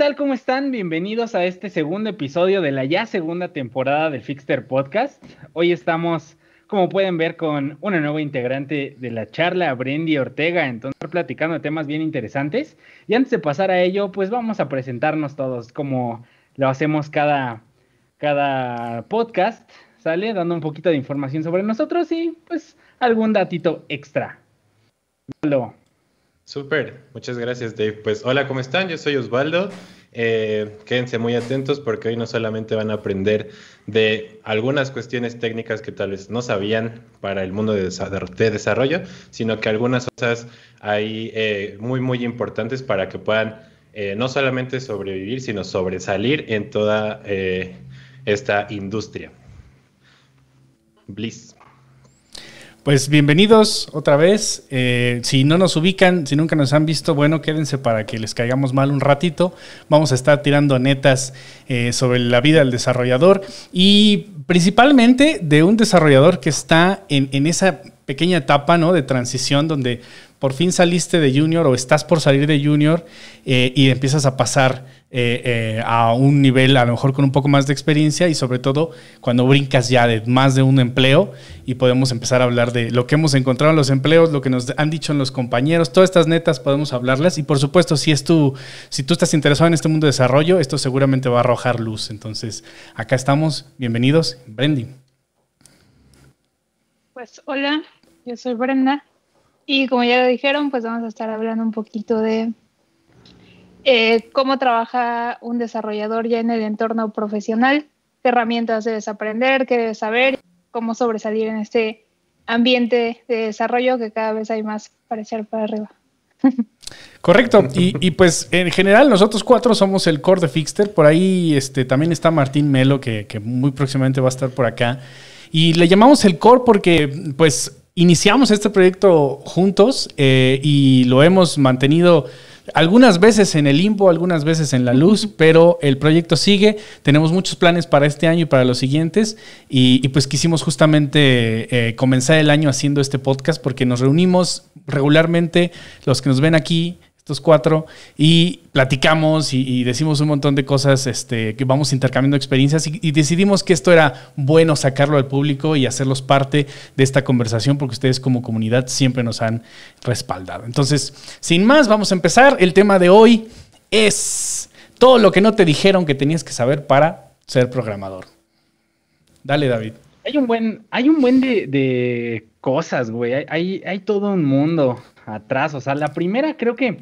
tal? ¿Cómo están? Bienvenidos a este segundo episodio de la ya segunda temporada del Fixter Podcast. Hoy estamos, como pueden ver, con una nueva integrante de la charla, Brendy Ortega. Entonces, platicando temas bien interesantes. Y antes de pasar a ello, pues vamos a presentarnos todos como lo hacemos cada, cada podcast, ¿sale? Dando un poquito de información sobre nosotros y pues algún datito extra. Super, muchas gracias Dave. Pues hola, ¿cómo están? Yo soy Osvaldo. Eh, quédense muy atentos porque hoy no solamente van a aprender de algunas cuestiones técnicas que tal vez no sabían para el mundo de, de desarrollo, sino que algunas cosas hay eh, muy, muy importantes para que puedan eh, no solamente sobrevivir, sino sobresalir en toda esta industria. Bliss. Pues bienvenidos otra vez. Eh, si no nos ubican, si nunca nos han visto, bueno, quédense para que les caigamos mal un ratito. Vamos a estar tirando netas eh, sobre la vida del desarrollador y principalmente de un desarrollador que está en, esa pequeña etapa ¿no? de transición donde por fin saliste de junior o estás por salir de junior eh, y empiezas a pasar eh, eh, a un nivel a lo mejor con un poco más de experiencia y sobre todo cuando brincas ya de más de un empleo y podemos empezar a hablar de lo que hemos encontrado en los empleos, lo que nos han dicho en los compañeros, todas estas netas podemos hablarlas y por supuesto si es tu, si tú estás interesado en este mundo de desarrollo, esto seguramente va a arrojar luz. Entonces acá estamos, bienvenidos, Brendy. Pues hola, yo soy Brenda y como ya lo dijeron, pues vamos a estar hablando un poquito de eh, cómo trabaja un desarrollador ya en el entorno profesional, qué herramientas debes aprender, qué debes saber, cómo sobresalir en este ambiente de desarrollo que cada vez hay más parecer para arriba. Correcto. Y, pues en general nosotros cuatro somos el core de Fixter. Por ahí este, también está Martín Melo, que, muy próximamente va a estar por acá. Y le llamamos el core porque pues iniciamos este proyecto juntos eh, y lo hemos mantenido algunas veces en el limbo, algunas veces en la luz, pero el proyecto sigue. Tenemos muchos planes para este año y para los siguientes. Y, pues quisimos justamente eh, comenzar el año haciendo este podcast porque nos reunimos regularmente, los que nos ven aquí cuatro, y platicamos y, decimos un montón de cosas, este, que vamos intercambiando experiencias y, decidimos que esto era bueno sacarlo al público y hacerlos parte de esta conversación porque ustedes como comunidad siempre nos han respaldado. Entonces, sin más, vamos a empezar. El tema de hoy es todo lo que no te dijeron que tenías que saber para ser programador. Dale, David. Hay un buen, hay un buen de, cosas, güey. hay todo un mundo atrás. O sea, la primera creo que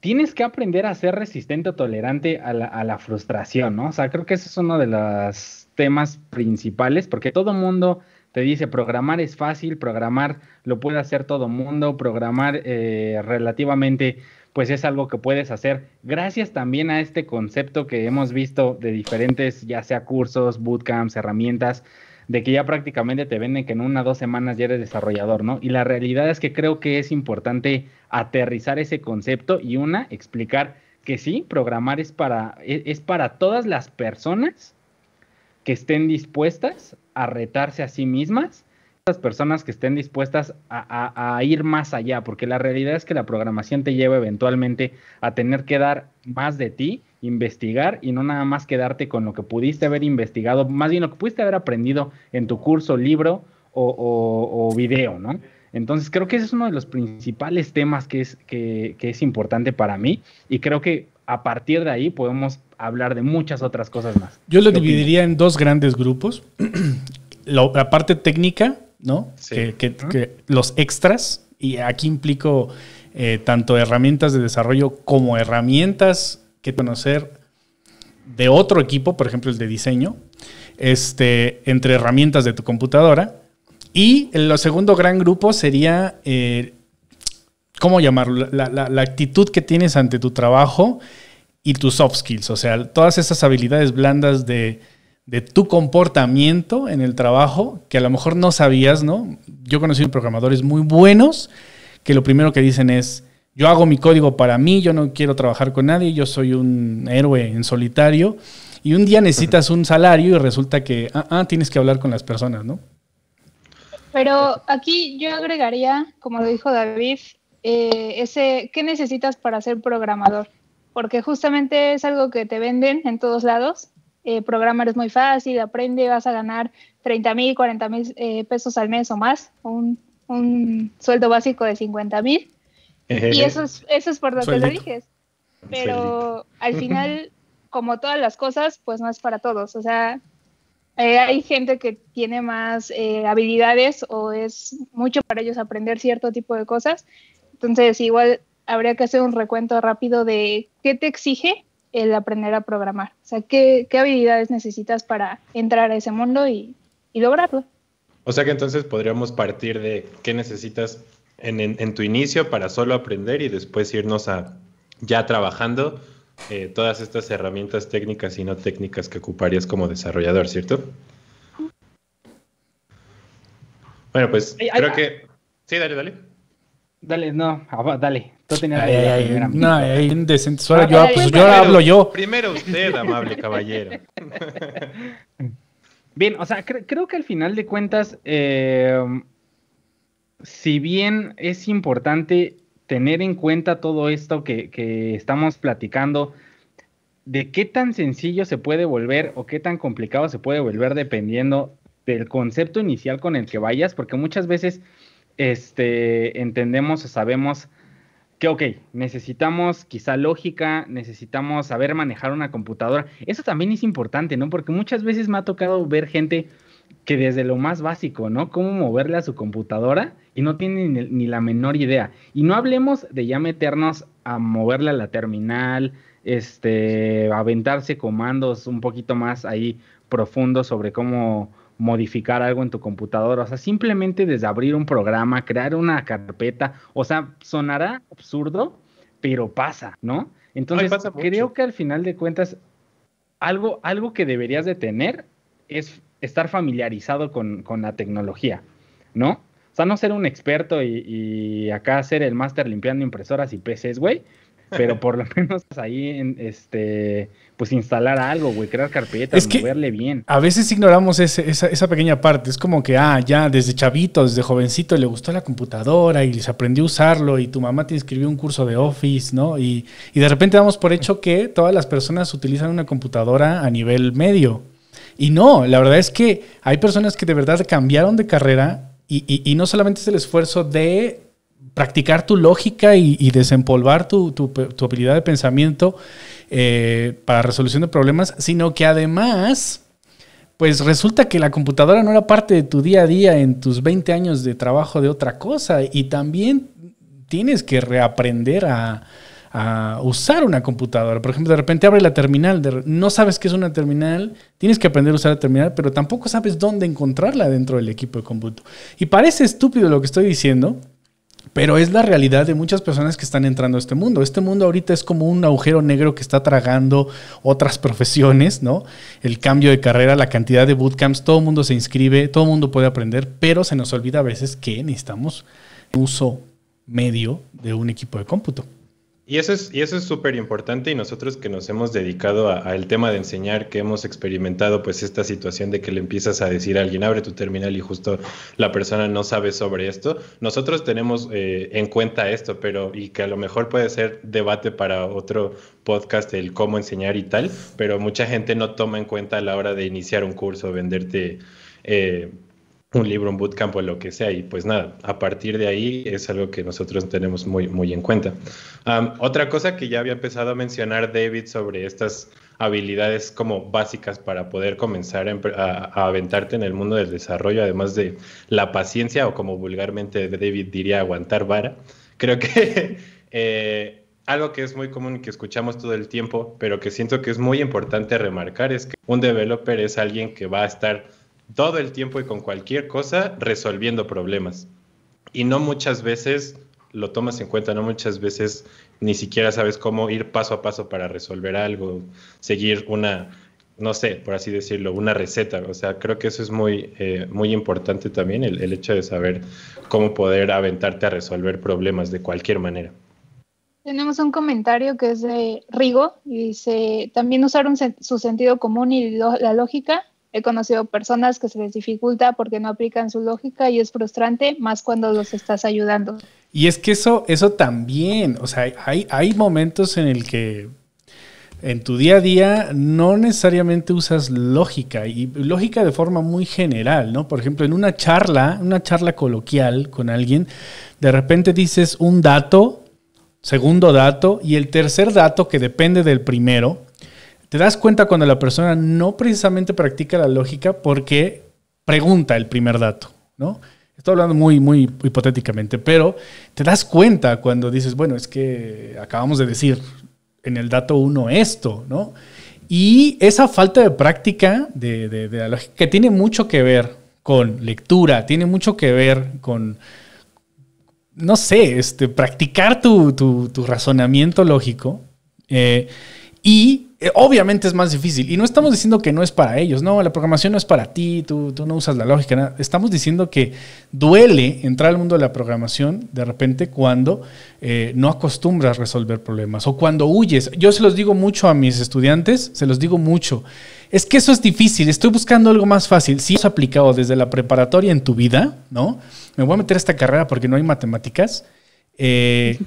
tienes que aprender a ser resistente o tolerante a la, frustración, ¿no? O sea, creo que ese es uno de los temas principales, porque todo mundo te dice programar es fácil, programar lo puede hacer todo mundo, programar eh, relativamente pues es algo que puedes hacer gracias también a este concepto que hemos visto de diferentes, ya sea cursos, bootcamps, herramientas, de que ya prácticamente te venden que en una o dos semanas ya eres desarrollador, ¿no? Y la realidad es que creo que es importante aterrizar ese concepto y una, explicar que sí, programar es para, e, es, para todas las personas que estén dispuestas a retarse a sí mismas personas que estén dispuestas a, ir más allá, porque la realidad es que la programación te lleva eventualmente a tener que dar más de ti investigar y no nada más quedarte con lo que pudiste haber investigado, más bien lo que pudiste haber aprendido en tu curso, libro o, video, ¿no? Entonces creo que ese es uno de los principales temas que es, que, es importante para mí y creo que a partir de ahí podemos hablar de muchas otras cosas más. Yo lo dividiría en dos grandes grupos. la, parte técnica, ¿no? los extras, y aquí implico eh, tanto herramientas de desarrollo como herramientas conocer de otro equipo, por ejemplo el de diseño, este, entre herramientas de tu computadora. Y el segundo gran grupo sería, eh, ¿cómo llamarlo? La, actitud que tienes ante tu trabajo y tus soft skills, o sea, todas esas habilidades blandas de, de tu comportamiento en el trabajo que a lo mejor no sabías, ¿no? Yo conocí programadores muy buenos que lo primero que dicen es, yo hago mi código para mí, yo no quiero trabajar con nadie, yo soy un héroe en solitario. Y un día necesitas un salario y resulta que ah, ah, tienes que hablar con las personas, ¿no? Pero aquí yo agregaría, como lo dijo David, eh, ese qué necesitas para ser programador, porque justamente es algo que te venden en todos lados. Eh, programar es muy fácil, aprende, vas a ganar 30 mil, 40 mil eh, pesos al mes o más, un, un sueldo básico de 50 mil y eso es, eso por lo que lo eliges. Pero al final, como todas las cosas, pues no es para todos. O sea, eh, hay gente que tiene más eh, habilidades o es mucho para ellos aprender cierto tipo de cosas. Entonces, igual habría que hacer un recuento rápido de qué te exige el aprender a programar. O sea, qué, habilidades necesitas para entrar a ese mundo y, y lograrlo. O sea que entonces podríamos partir de qué necesitas en, tu inicio para solo aprender y después irnos a ya trabajando eh, todas estas herramientas técnicas y no técnicas que ocuparías como desarrollador, ¿cierto? Bueno, pues creo ah. que... Sí, dale, dale. Dale, no, dale. Tú tenías la No, ahí indecente. Ahora yo, pues, hablo yo. Primero usted, amable caballero. Bien, o sea, creo que al final de cuentas... Eh, si bien es importante tener en cuenta todo esto que, estamos platicando, de qué tan sencillo se puede volver o qué tan complicado se puede volver dependiendo del concepto inicial con el que vayas, porque muchas veces este, entendemos o sabemos que, ok, necesitamos quizá lógica, necesitamos saber manejar una computadora. Eso también es importante, ¿no? Porque muchas veces me ha tocado ver gente que desde lo más básico, ¿no? Cómo moverle a su computadora y no tienen ni, la menor idea. Y no hablemos de ya meternos a moverle a la terminal, este, aventarse comandos un poquito más ahí profundos sobre cómo modificar algo en tu computadora, o sea, simplemente desde abrir un programa, crear una carpeta, o sea, sonará absurdo, pero pasa, ¿no? Entonces, creo que al final de cuentas, algo, algo que deberías de tener es estar familiarizado con, la tecnología, ¿no? O sea, no ser un experto y, acá hacer el máster limpiando impresoras y PCs, güey, pero por lo menos ahí, este, pues instalar algo, güey, crear carpetas, que moverle bien. A veces ignoramos esa, esa, pequeña parte. Es como que, ah, ya desde chavito, desde jovencito le gustó la computadora y les aprendió a usarlo y tu mamá te inscribió un curso de Office, ¿no? Y, y de repente damos por hecho que todas las personas utilizan una computadora a nivel medio. Y no, la verdad es que hay personas que de verdad cambiaron de carrera y, no solamente es el esfuerzo de practicar tu lógica y, desempolvar tu, habilidad de pensamiento eh, para resolución de problemas, sino que además, pues resulta que la computadora no era parte de tu día a día en tus 20 años de trabajo de otra cosa y también tienes que reaprender a, a usar una computadora. Por ejemplo, de repente abre la terminal, no sabes qué es una terminal, tienes que aprender a usar la terminal, pero tampoco sabes dónde encontrarla dentro del equipo de cómputo. Y parece estúpido lo que estoy diciendo, pero es la realidad de muchas personas que están entrando a este mundo. Este mundo ahorita es como un agujero negro que está tragando otras profesiones, ¿no? El cambio de carrera, la cantidad de bootcamps, todo el mundo se inscribe, todo el mundo puede aprender, pero se nos olvida a veces que necesitamos uso medio de un equipo de cómputo. Y eso es y eso es súper importante y nosotros que nos hemos dedicado al tema de enseñar, que hemos experimentado pues esta situación de que le empiezas a decir a alguien, abre tu terminal y justo la persona no sabe sobre esto, nosotros tenemos eh, en cuenta esto, pero y que a lo mejor puede ser debate para otro podcast el cómo enseñar y tal, pero mucha gente no toma en cuenta a la hora de iniciar un curso, venderte... Eh, un libro, un bootcamp o lo que sea. Y pues nada, a partir de ahí es algo que nosotros tenemos muy, muy en cuenta. otra cosa que ya había empezado a mencionar David sobre estas habilidades como básicas para poder comenzar a, aventarte en el mundo del desarrollo, además de la paciencia o como vulgarmente David diría aguantar vara, creo que... Eh, algo que es muy común y que escuchamos todo el tiempo, pero que siento que es muy importante remarcar, es que un developer es alguien que va a estar todo el tiempo y con cualquier cosa resolviendo problemas. Y no muchas veces lo tomas en cuenta, no muchas veces ni siquiera sabes cómo ir paso a paso para resolver algo, seguir una, no sé, por así decirlo, una receta. O sea, creo que eso es muy, eh, muy importante también, el, hecho de saber cómo poder aventarte a resolver problemas de cualquier manera. Tenemos un comentario que es de Rigo y dice, también usaron su sentido común y la lógica He conocido personas que se les dificulta porque no aplican su lógica y es frustrante más cuando los estás ayudando. Y es que eso, eso también, o sea, hay, hay momentos en el que en tu día a día no necesariamente usas lógica y lógica de forma muy general, ¿no? Por ejemplo, en una charla, una charla coloquial con alguien, de repente dices un dato, segundo dato y el tercer dato que depende del primero te das cuenta cuando la persona no precisamente practica la lógica porque pregunta el primer dato, ¿no? Estoy hablando muy, muy hipotéticamente, pero te das cuenta cuando dices, bueno, es que acabamos de decir en el dato uno esto, ¿no? Y esa falta de práctica de, la lógica que tiene mucho que ver con lectura, tiene mucho que ver con, no sé, este, practicar tu, razonamiento lógico eh, y eh, obviamente es más difícil. Y no estamos diciendo que no es para ellos, no, la programación no es para ti, tú, no usas la lógica, estamos diciendo que duele entrar al mundo de la programación de repente cuando eh, no acostumbras resolver problemas o cuando huyes. Yo se los digo mucho a mis estudiantes, se los digo mucho. Es que eso es difícil, estoy buscando algo más fácil. Si has aplicado desde la preparatoria en tu vida, ¿no? Me voy a meter a esta carrera porque no hay matemáticas eh,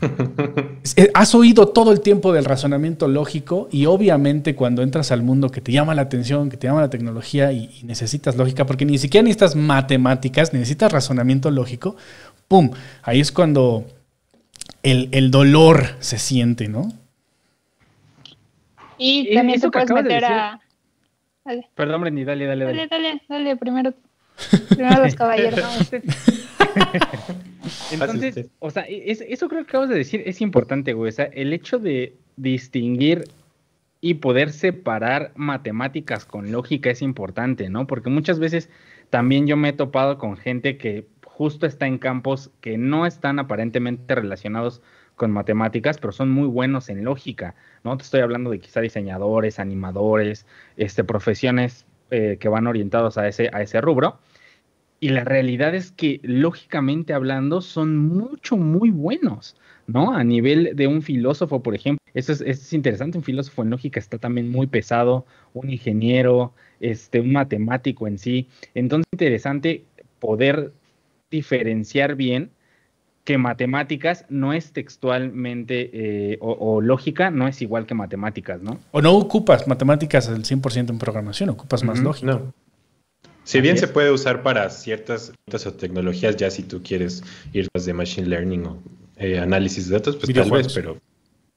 eh, has oído todo el tiempo del razonamiento lógico y obviamente cuando entras al mundo que te llama la atención, que te llama la tecnología y, necesitas lógica, porque ni siquiera necesitas matemáticas, necesitas razonamiento lógico, ¡pum! Ahí es cuando el, dolor se siente, ¿no? Y también se puedes meter a... Perdón, dale, dale, dale. Dale, dale, primero, primero los caballeros. Entonces, o sea, eso creo que acabas de decir es importante, güey. O sea, el hecho de distinguir y poder separar matemáticas con lógica es importante, ¿no? Porque muchas veces también yo me he topado con gente que justo está en campos que no están aparentemente relacionados con matemáticas, pero son muy buenos en lógica, ¿no? Te estoy hablando de quizá diseñadores, animadores, este, profesiones eh, que van orientados a ese, a ese rubro y la realidad es que lógicamente hablando son mucho, muy buenos, ¿no? A nivel de un filósofo, por ejemplo. Eso es, interesante, un filósofo en lógica está también muy pesado, un ingeniero, este, un matemático en sí. Entonces, interesante poder diferenciar bien que matemáticas no es textualmente eh, o, lógica, no es igual que matemáticas, ¿no? O no ocupas matemáticas al 100% en programación, ocupas más lógica. Si bien se puede usar para ciertas, tecnologías, ya si tú quieres ir más de machine learning o eh, análisis de datos, pues tal vez, pero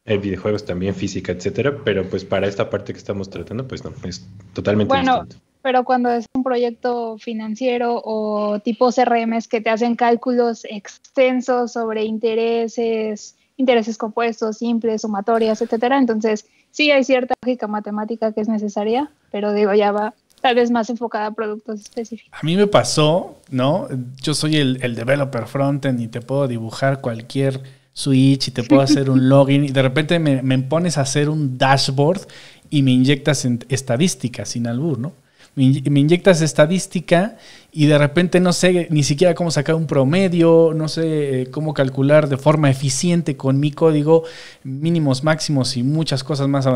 en eh, videojuegos también, física, etcétera, pero pues para esta parte que estamos tratando, pues no, es totalmente bueno, Pero cuando es un proyecto financiero o tipo es que te hacen cálculos extensos sobre intereses, intereses compuestos, simples, sumatorias, etcétera, entonces sí hay cierta lógica matemática que es necesaria, pero digo, ya va tal vez más enfocada a productos específicos. A mí me pasó, ¿no? Yo soy el, developer frontend y te puedo dibujar cualquier switch y te puedo hacer un login y de repente me, me pones a hacer un dashboard y me inyectas en estadísticas sin albur, ¿no? me, inyectas estadística y de repente no sé ni siquiera cómo sacar un promedio, no sé eh, cómo calcular de forma eficiente con mi código mínimos, máximos y muchas cosas más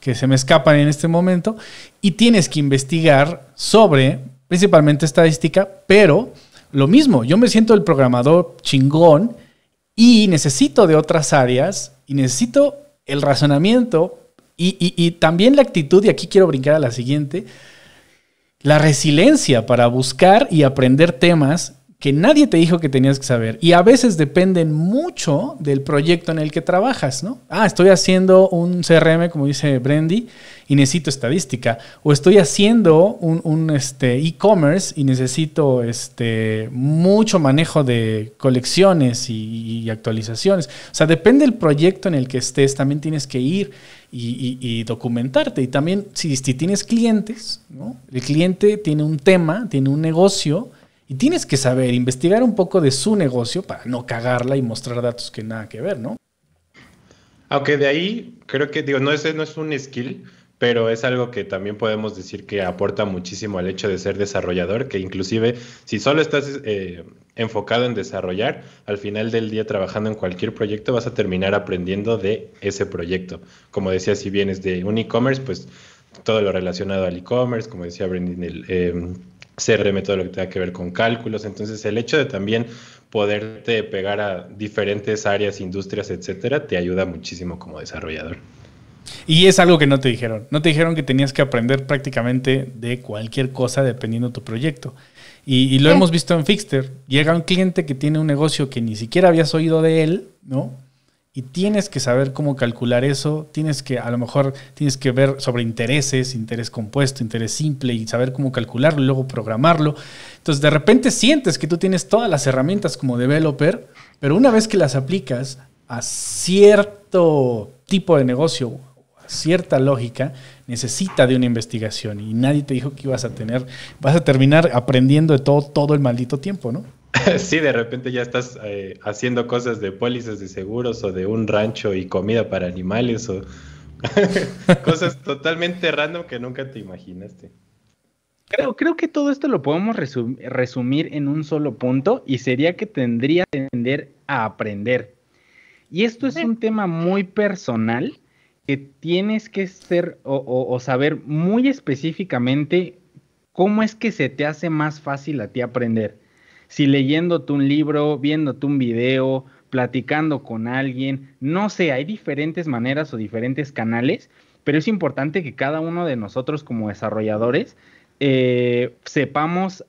que, se me escapan en este momento. Y tienes que investigar sobre principalmente estadística, pero lo mismo, yo me siento el programador chingón y necesito de otras áreas y necesito el razonamiento y también la actitud, y aquí quiero brincar a la siguiente, la resiliencia para buscar y aprender temas que nadie te dijo que tenías que saber. Y a veces dependen mucho del proyecto en el que trabajas, ¿no? Ah, estoy haciendo un CRM, como dice Brandy, y necesito estadística. O estoy haciendo un, este, e-commerce y necesito este, mucho manejo de colecciones y, y, actualizaciones. O sea, depende del proyecto en el que estés, también tienes que ir y, documentarte. Y también si, si tienes clientes, ¿no? el cliente tiene un tema, tiene un negocio y tienes que saber investigar un poco de su negocio para no cagarla y mostrar datos que nada que ver, ¿no? Aunque de ahí creo que digo, no es, no es un skill, pero es algo que también podemos decir que aporta muchísimo al hecho de ser desarrollador, que inclusive si solo estás eh, enfocado en desarrollar, al final del día trabajando en cualquier proyecto vas a terminar aprendiendo de ese proyecto. Como decía, si vienes de un e-commerce, pues todo lo relacionado al e-commerce, como decía Brendan, el CRM, em, todo lo que tenga que ver con cálculos. Entonces, el hecho de también poderte pegar a diferentes áreas, industrias, etcétera, te ayuda muchísimo como desarrollador. Y es algo que no te dijeron. No te dijeron que tenías que aprender prácticamente de cualquier cosa dependiendo de tu proyecto. Y, lo eh. hemos visto en Fixter. Llega un cliente que tiene un negocio que ni siquiera habías oído de él, ¿no? Y tienes que saber cómo calcular eso, tienes que, a lo mejor, tienes que ver sobre intereses, interés compuesto, interés simple, y saber cómo calcularlo, y luego programarlo. Entonces, de repente sientes que tú tienes todas las herramientas como developer, pero una vez que las aplicas a cierto tipo de negocio, a cierta lógica, necesita de una investigación y nadie te dijo que ibas a tener, vas a terminar aprendiendo de todo, todo el maldito tiempo, ¿no? Sí, de repente ya estás eh, haciendo cosas de pólizas de seguros o de un rancho y comida para animales o cosas totalmente random que nunca te imaginaste. Creo, creo que todo esto lo podemos resumir en un solo punto y sería que tendría que a aprender. Y esto es un tema muy personal que tienes que ser o, saber muy específicamente cómo es que se te hace más fácil a ti aprender. Si leyéndote un libro, viéndote un video, platicando con alguien, no sé, hay diferentes maneras o diferentes canales, pero es importante que cada uno de nosotros como desarrolladores eh, sepamos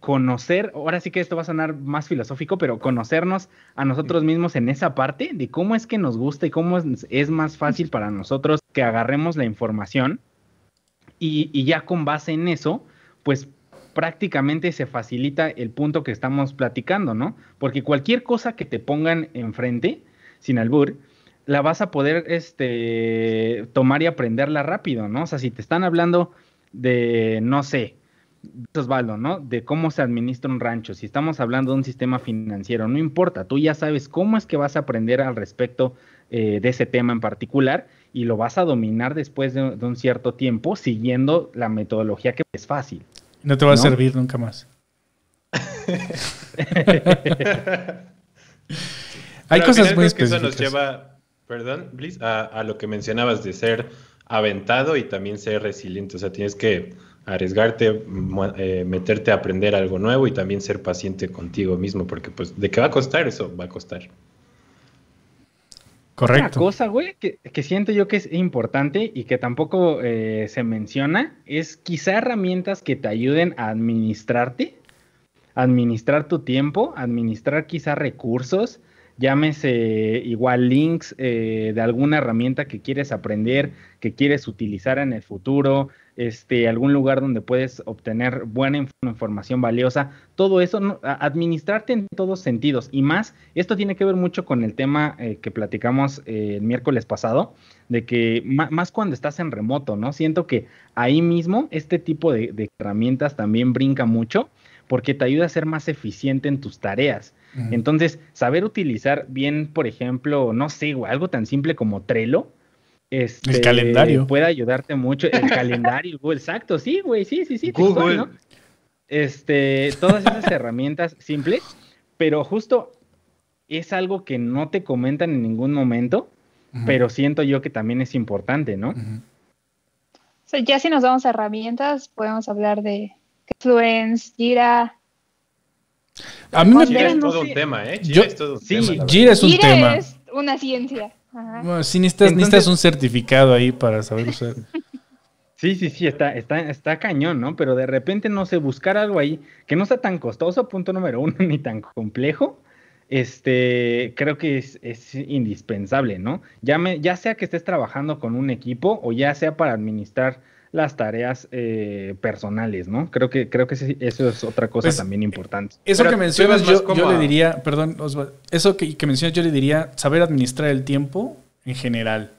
conocer, ahora sí que esto va a sonar más filosófico, pero conocernos a nosotros mismos en esa parte de cómo es que nos gusta y cómo es, más fácil para nosotros que agarremos la información y, ya con base en eso, pues prácticamente se facilita el punto que estamos platicando, ¿no? Porque cualquier cosa que te pongan enfrente, sin albur, la vas a poder este, tomar y aprenderla rápido, ¿no? O sea, si te están hablando de, no sé, Osvaldo, ¿no? De cómo se administra un rancho. Si estamos hablando de un sistema financiero, no importa, tú ya sabes cómo es que vas a aprender al respecto eh, de ese tema en particular y lo vas a dominar después de, un cierto tiempo siguiendo la metodología que es fácil. No te va a servir nunca más. Hay cosas muy específicas. Que eso nos lleva, perdón, Bliss, a lo que mencionabas de ser aventado y también ser resiliente. O sea, tienes que arriesgarte, eh, meterte a aprender algo nuevo y también ser paciente contigo mismo, porque pues de qué va a costar eso, va a costar. Correcto. Una cosa, güey, que, que siento yo que es importante y que tampoco eh, se menciona, es quizá herramientas que te ayuden a administrarte, administrar tu tiempo, administrar quizá recursos, llámese igual links eh, de alguna herramienta que quieres aprender, que quieres utilizar en el futuro, este, algún lugar donde puedes obtener buena información valiosa, todo eso, administrarte en todos sentidos. Y más, esto tiene que ver mucho con el tema eh, que platicamos eh, el miércoles pasado, de que más cuando estás en remoto, ¿no? Siento que ahí mismo este tipo de, herramientas también brinca mucho porque te ayuda a ser más eficiente en tus tareas. Entonces, saber utilizar bien, por ejemplo, no sé, algo tan simple como Trello, este, el calendario. Puede ayudarte mucho. El calendario, Google, exacto, sí, güey, sí, sí, sí. Google. Este, todas esas herramientas simples, pero justo es algo que no te comentan en ningún momento, pero siento yo que también es importante, ¿no? ya si nos damos herramientas, podemos hablar de Fluence, Jira, a mí me Gira es todo un tema, ¿eh? Gira es todo un Sí, Gira es un tema. Es una ciencia. Ajá. Bueno, sí necesitas, un certificado ahí para saber usar. Sí, sí, sí, está, está, está cañón, ¿no? Pero de repente, no sé, buscar algo ahí que no sea tan costoso, punto número uno, ni tan complejo, este, creo que es, indispensable, ¿no? Ya, ya sea que estés trabajando con un equipo o ya sea para administrar las tareas eh, personales, ¿no? Creo que, creo que eso es otra cosa pues, también importante. Eso que mencionas, yo, yo, le diría, perdón, eso que, que, mencionas, yo le diría saber administrar el tiempo en general.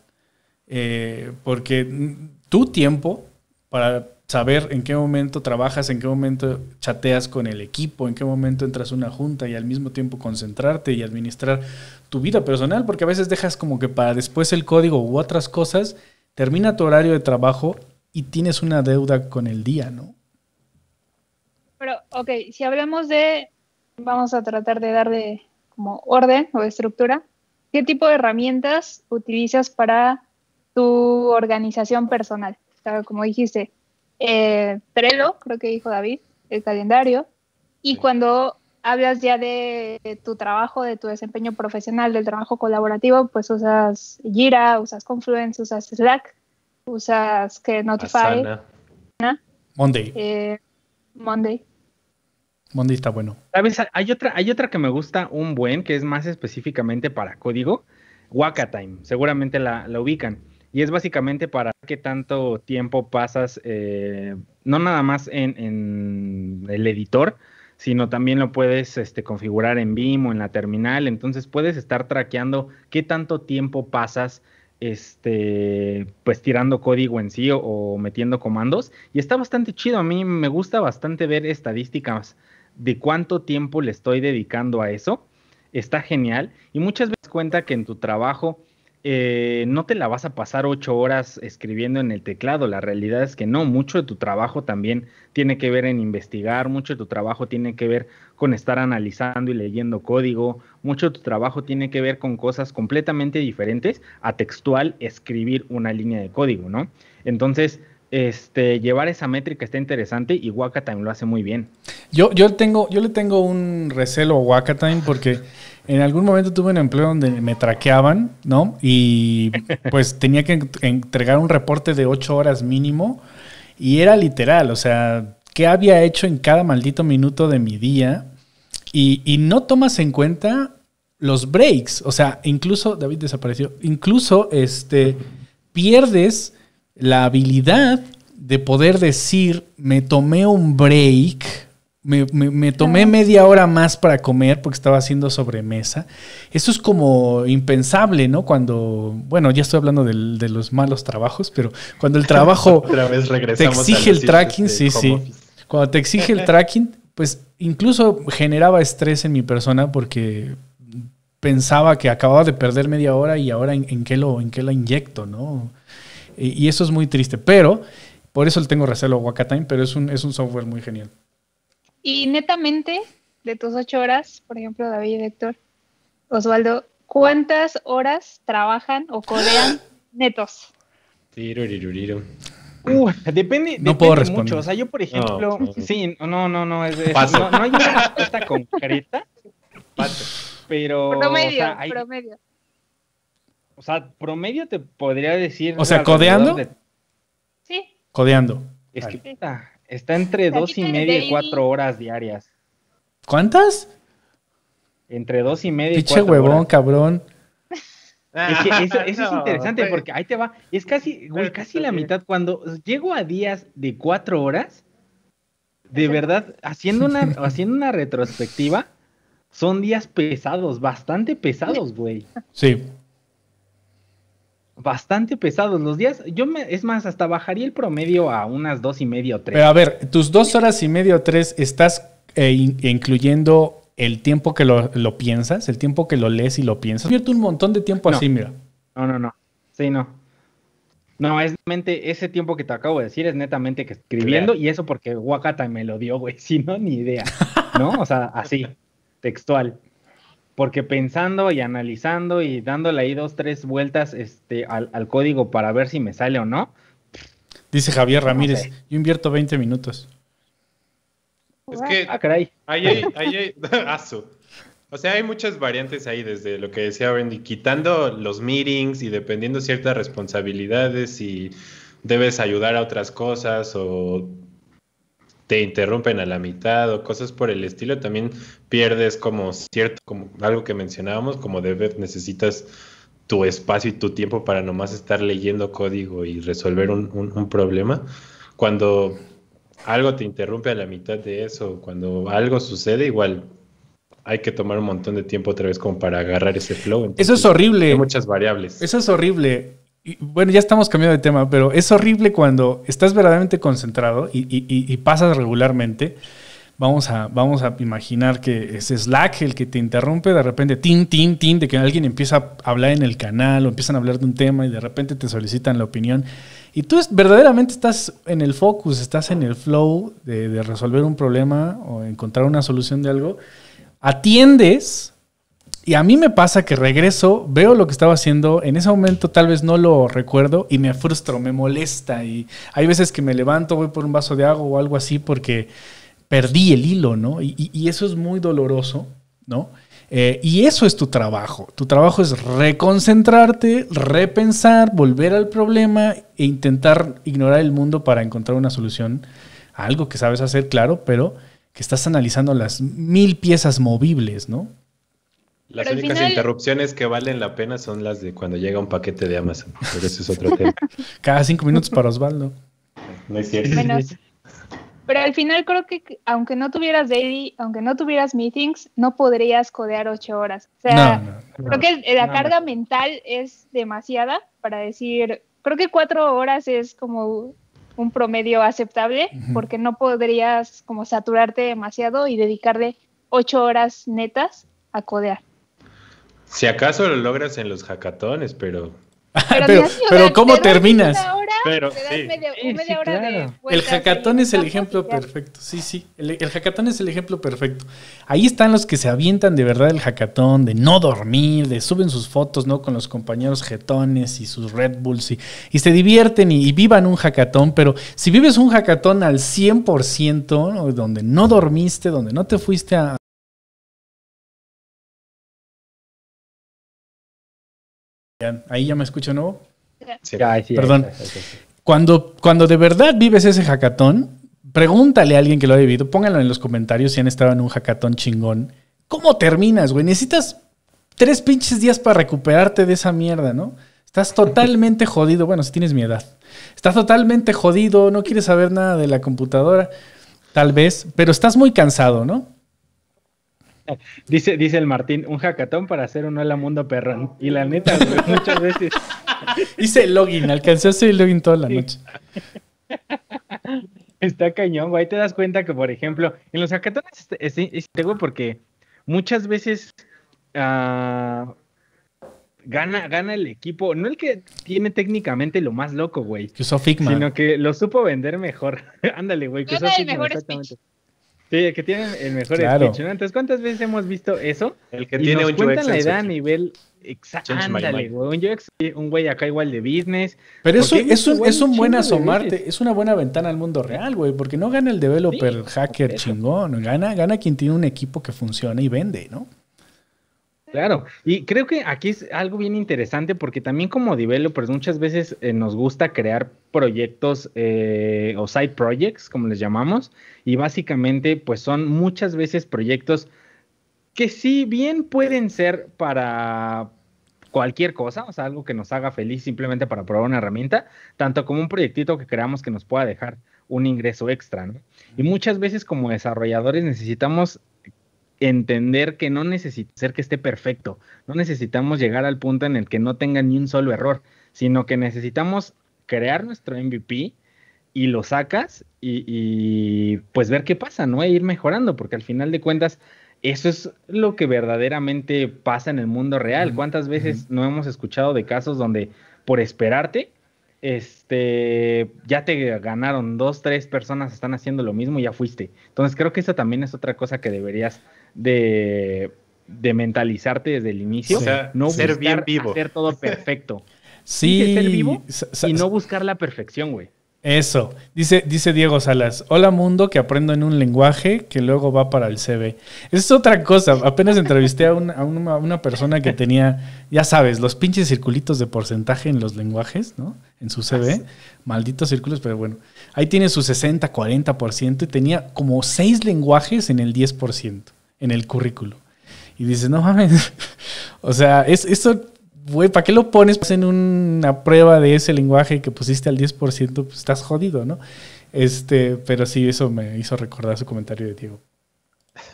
Eh, porque tu tiempo para saber en qué momento trabajas, en qué momento chateas con el equipo, en qué momento entras a una junta y al mismo tiempo concentrarte y administrar tu vida personal, porque a veces dejas como que para después el código u otras cosas, termina tu horario de trabajo tienes una deuda con el día, ¿no? Pero, ok, si hablamos de, vamos a tratar de darle como orden o estructura, ¿qué tipo de herramientas utilizas para tu organización personal? como dijiste, eh, Trello, creo que dijo David, el calendario, y cuando hablas ya de, de tu trabajo, de tu desempeño profesional, del trabajo colaborativo, pues usas Jira, usas Confluence, usas Slack usas que Notify. ¿no? Monday. Eh, Monday. Monday está bueno. Hay otra, hay otra que me gusta un buen, que es más específicamente para código, Wakatime. Seguramente la, ubican. Y es básicamente para qué tanto tiempo pasas, eh, no nada más en, el editor, sino también lo puedes este, configurar en BIM o en la terminal. Entonces puedes estar traqueando qué tanto tiempo pasas este, pues tirando código en sí o, o, metiendo comandos. Y está bastante chido, a mí me gusta bastante ver estadísticas de cuánto tiempo le estoy dedicando a eso. Está genial. Y muchas veces cuenta que en tu trabajo eh, no te la vas a pasar ocho horas escribiendo en el teclado. La realidad es que no, mucho de tu trabajo también tiene que ver en investigar, mucho de tu trabajo tiene que ver con estar analizando y leyendo código, mucho de tu trabajo tiene que ver con cosas completamente diferentes a textual escribir una línea de código, ¿no? Entonces, este, llevar esa métrica está interesante y Wakatime lo hace muy bien. Yo, yo, tengo, yo le tengo un recelo a Wakatime porque en algún momento tuve un empleo donde me traqueaban, ¿no? Y pues tenía que entregar un reporte de ocho horas mínimo y era literal, o sea, ¿qué había hecho en cada maldito minuto de mi día? Y, no tomas en cuenta los breaks, o sea, incluso, David desapareció, incluso este, pierdes la habilidad de poder decir, me tomé un break me, tomé media hora más para comer porque estaba haciendo sobremesa. Eso es como impensable, ¿no? Cuando, bueno, ya estoy hablando de los malos trabajos, pero cuando el trabajo te exige el tracking, sí, sí. Cuando te exige el tracking, pues incluso generaba estrés en mi persona porque pensaba que acababa de perder media hora y ahora en, qué, lo, en qué la inyecto, ¿no? Y, eso es muy triste, pero por eso le tengo recelo a Wakatime, pero es un software muy genial. Y netamente, de tus ocho horas, por ejemplo, David, Héctor, Osvaldo, ¿cuántas horas trabajan o codean netos? Uh, depende, no depende puedo responder. mucho. O sea, yo, por ejemplo, sí, no, no, no, es, no, no, hay una respuesta concreta, pero. Promedio, o sea, promedio. O sea, promedio te podría decir. O sea, codeando. Sí. Codeando. Es que, Está entre dos y media y cuatro horas diarias. ¿Cuántas? Entre dos y media y cuatro huevón, horas. cabrón. Es eso, es interesante porque ahí te va. Es casi, güey, casi la mitad. Cuando llego a días de cuatro horas, de verdad, haciendo una, haciendo una retrospectiva, son días pesados, bastante pesados, güey. Sí bastante pesados los días. Yo, me, es más, hasta bajaría el promedio a unas dos y medio tres. Pero a ver, tus dos horas y medio tres estás eh, incluyendo el tiempo que lo, piensas, el tiempo que lo lees y lo piensas. vierto un montón de tiempo así, mira. No, no, no. Sí, no. No, es mente, ese tiempo que te acabo de decir es netamente que escribiendo y eso porque Wakata me lo dio, güey. Si no, ni idea. ¿No? O sea, así, textual porque pensando y analizando y dándole ahí dos, tres vueltas este, al, código para ver si me sale o no. Dice Javier Ramírez, yo invierto 20 minutos. Es ah, que ah, Ahí hay, ahí aso. O sea, hay muchas variantes ahí, desde lo que decía Wendy, quitando los meetings y dependiendo ciertas responsabilidades y debes ayudar a otras cosas o te interrumpen a la mitad o cosas por el estilo, también pierdes como cierto, como algo que mencionábamos, como debes, necesitas tu espacio y tu tiempo para nomás estar leyendo código y resolver un, problema. Cuando algo te interrumpe a la mitad de eso, cuando algo sucede, igual hay que tomar un montón de tiempo otra vez como para agarrar ese flow. eso es horrible. Hay muchas variables. Eso es horrible bueno, ya estamos cambiando de tema, pero es horrible cuando estás verdaderamente concentrado y, pasas regularmente. Vamos a, imaginar que es Slack el que te interrumpe, de repente, tin, tin, tin, de que alguien empieza a hablar en el canal o empiezan a hablar de un tema y de repente te solicitan la opinión. Y tú verdaderamente estás en el focus, estás en el flow de resolver un problema o encontrar una solución de algo. Atiendes y a mí me pasa que regreso, veo lo que estaba haciendo, en ese momento tal vez no lo recuerdo y me frustro, me molesta. Y hay veces que me levanto, voy por un vaso de agua o algo así porque perdí el hilo, ¿no? Y, eso es muy doloroso, ¿no? Eh, y eso es tu trabajo. Tu trabajo es reconcentrarte, repensar, volver al problema e intentar ignorar el mundo para encontrar una solución a algo que sabes hacer, claro, pero que estás analizando las mil piezas movibles, ¿no? Las únicas interrupciones que valen la pena son las de cuando llega un paquete de Amazon. Pero eso es otro tema. Cada cinco minutos para Osvaldo. No es cierto. pero al final creo que aunque no tuvieras daily, aunque no tuvieras meetings, no podrías codear ocho horas. O sea, creo que la carga mental es demasiada para decir, creo que cuatro horas es como un promedio aceptable, porque no podrías como saturarte demasiado y dedicarle ocho horas netas a codear. Si acaso lo logras en los hackatones, pero. Pero, ¿cómo terminas? pero, el hackatón es el ejemplo perfecto. Sí, sí. El, jacatón hackatón es el ejemplo perfecto. Ahí están los que se avientan de verdad el hackatón, de no dormir, de suben sus fotos, ¿no? Con los compañeros jetones y sus Red Bulls y, se divierten y, vivan un hackatón. Pero si vives un hackatón al 100%, donde no dormiste, donde no te fuiste a, Ahí ya me escucho ¿no? Perdón. cuando, cuando de verdad vives ese hackatón, pregúntale a alguien que lo ha vivido, pónganlo en los comentarios si han estado en un hackatón chingón. ¿Cómo terminas, güey? Necesitas tres pinches días para recuperarte de esa mierda, ¿no? Estás totalmente jodido. Bueno, si tienes mi edad. Estás totalmente jodido, no quieres saber nada de la computadora, tal vez, pero estás muy cansado, ¿no? dice, dice el Martín, un hackatón para hacer un hola mundo perrón. Y la neta, muchas veces. Hice login, alcancé a hacer login toda la noche. Está cañón, güey. Te das cuenta que, por ejemplo, en los hackatones es, este, es, este, este porque muchas veces ah, gana, gana el equipo, no el que tiene técnicamente lo más loco, güey. Que usó Figma. Sino que lo supo vender mejor. Ándale, güey. Que usó Sí, el que tiene el mejor claro. Entonces, ¿cuántas veces hemos visto eso? El que tiene nos la edad a nivel exacto. güey. Un güey acá igual de business. Pero eso es un, es un buen asomarte, es una buena ventana al mundo real, güey, porque no gana el developer hacker chingón, gana, gana quien tiene un equipo que funciona y vende, ¿no? Claro, y creo que aquí es algo bien interesante porque también como developers muchas veces eh, nos gusta crear proyectos eh, o side projects, como les llamamos, y básicamente pues son muchas veces proyectos que si bien pueden ser para cualquier cosa, o sea, algo que nos haga feliz simplemente para probar una herramienta, tanto como un proyectito que creamos que nos pueda dejar un ingreso extra, ¿no? Y muchas veces como desarrolladores necesitamos entender que no necesita ser que esté perfecto, no necesitamos llegar al punto en el que no tenga ni un solo error, sino que necesitamos crear nuestro MVP y lo sacas y, pues ver qué pasa, ¿no? E ir mejorando, porque al final de cuentas eso es lo que verdaderamente pasa en el mundo real. ¿Cuántas veces no hemos escuchado de casos donde por esperarte, este, ya te ganaron dos, tres personas están haciendo lo mismo y ya fuiste? Entonces creo que eso también es otra cosa que deberías de, mentalizarte desde el inicio. O sea, no ser bien vivo. ser todo perfecto. sí. vivo y no buscar la perfección, güey. Eso, dice, dice Diego Salas, hola mundo que aprendo en un lenguaje que luego va para el CV. Es otra cosa, apenas entrevisté a una, persona que tenía, ya sabes, los pinches circulitos de porcentaje en los lenguajes, ¿no? En su CV, ah, malditos círculos, pero bueno, ahí tiene su 60, 40% y tenía como seis lenguajes en el 10% en el currículo. Y dices, no mames, o sea, es, esto, güey, ¿para qué lo pones pues en una prueba de ese lenguaje que pusiste al 10%? Pues estás jodido, ¿no? Este, pero sí, eso me hizo recordar su comentario de Diego.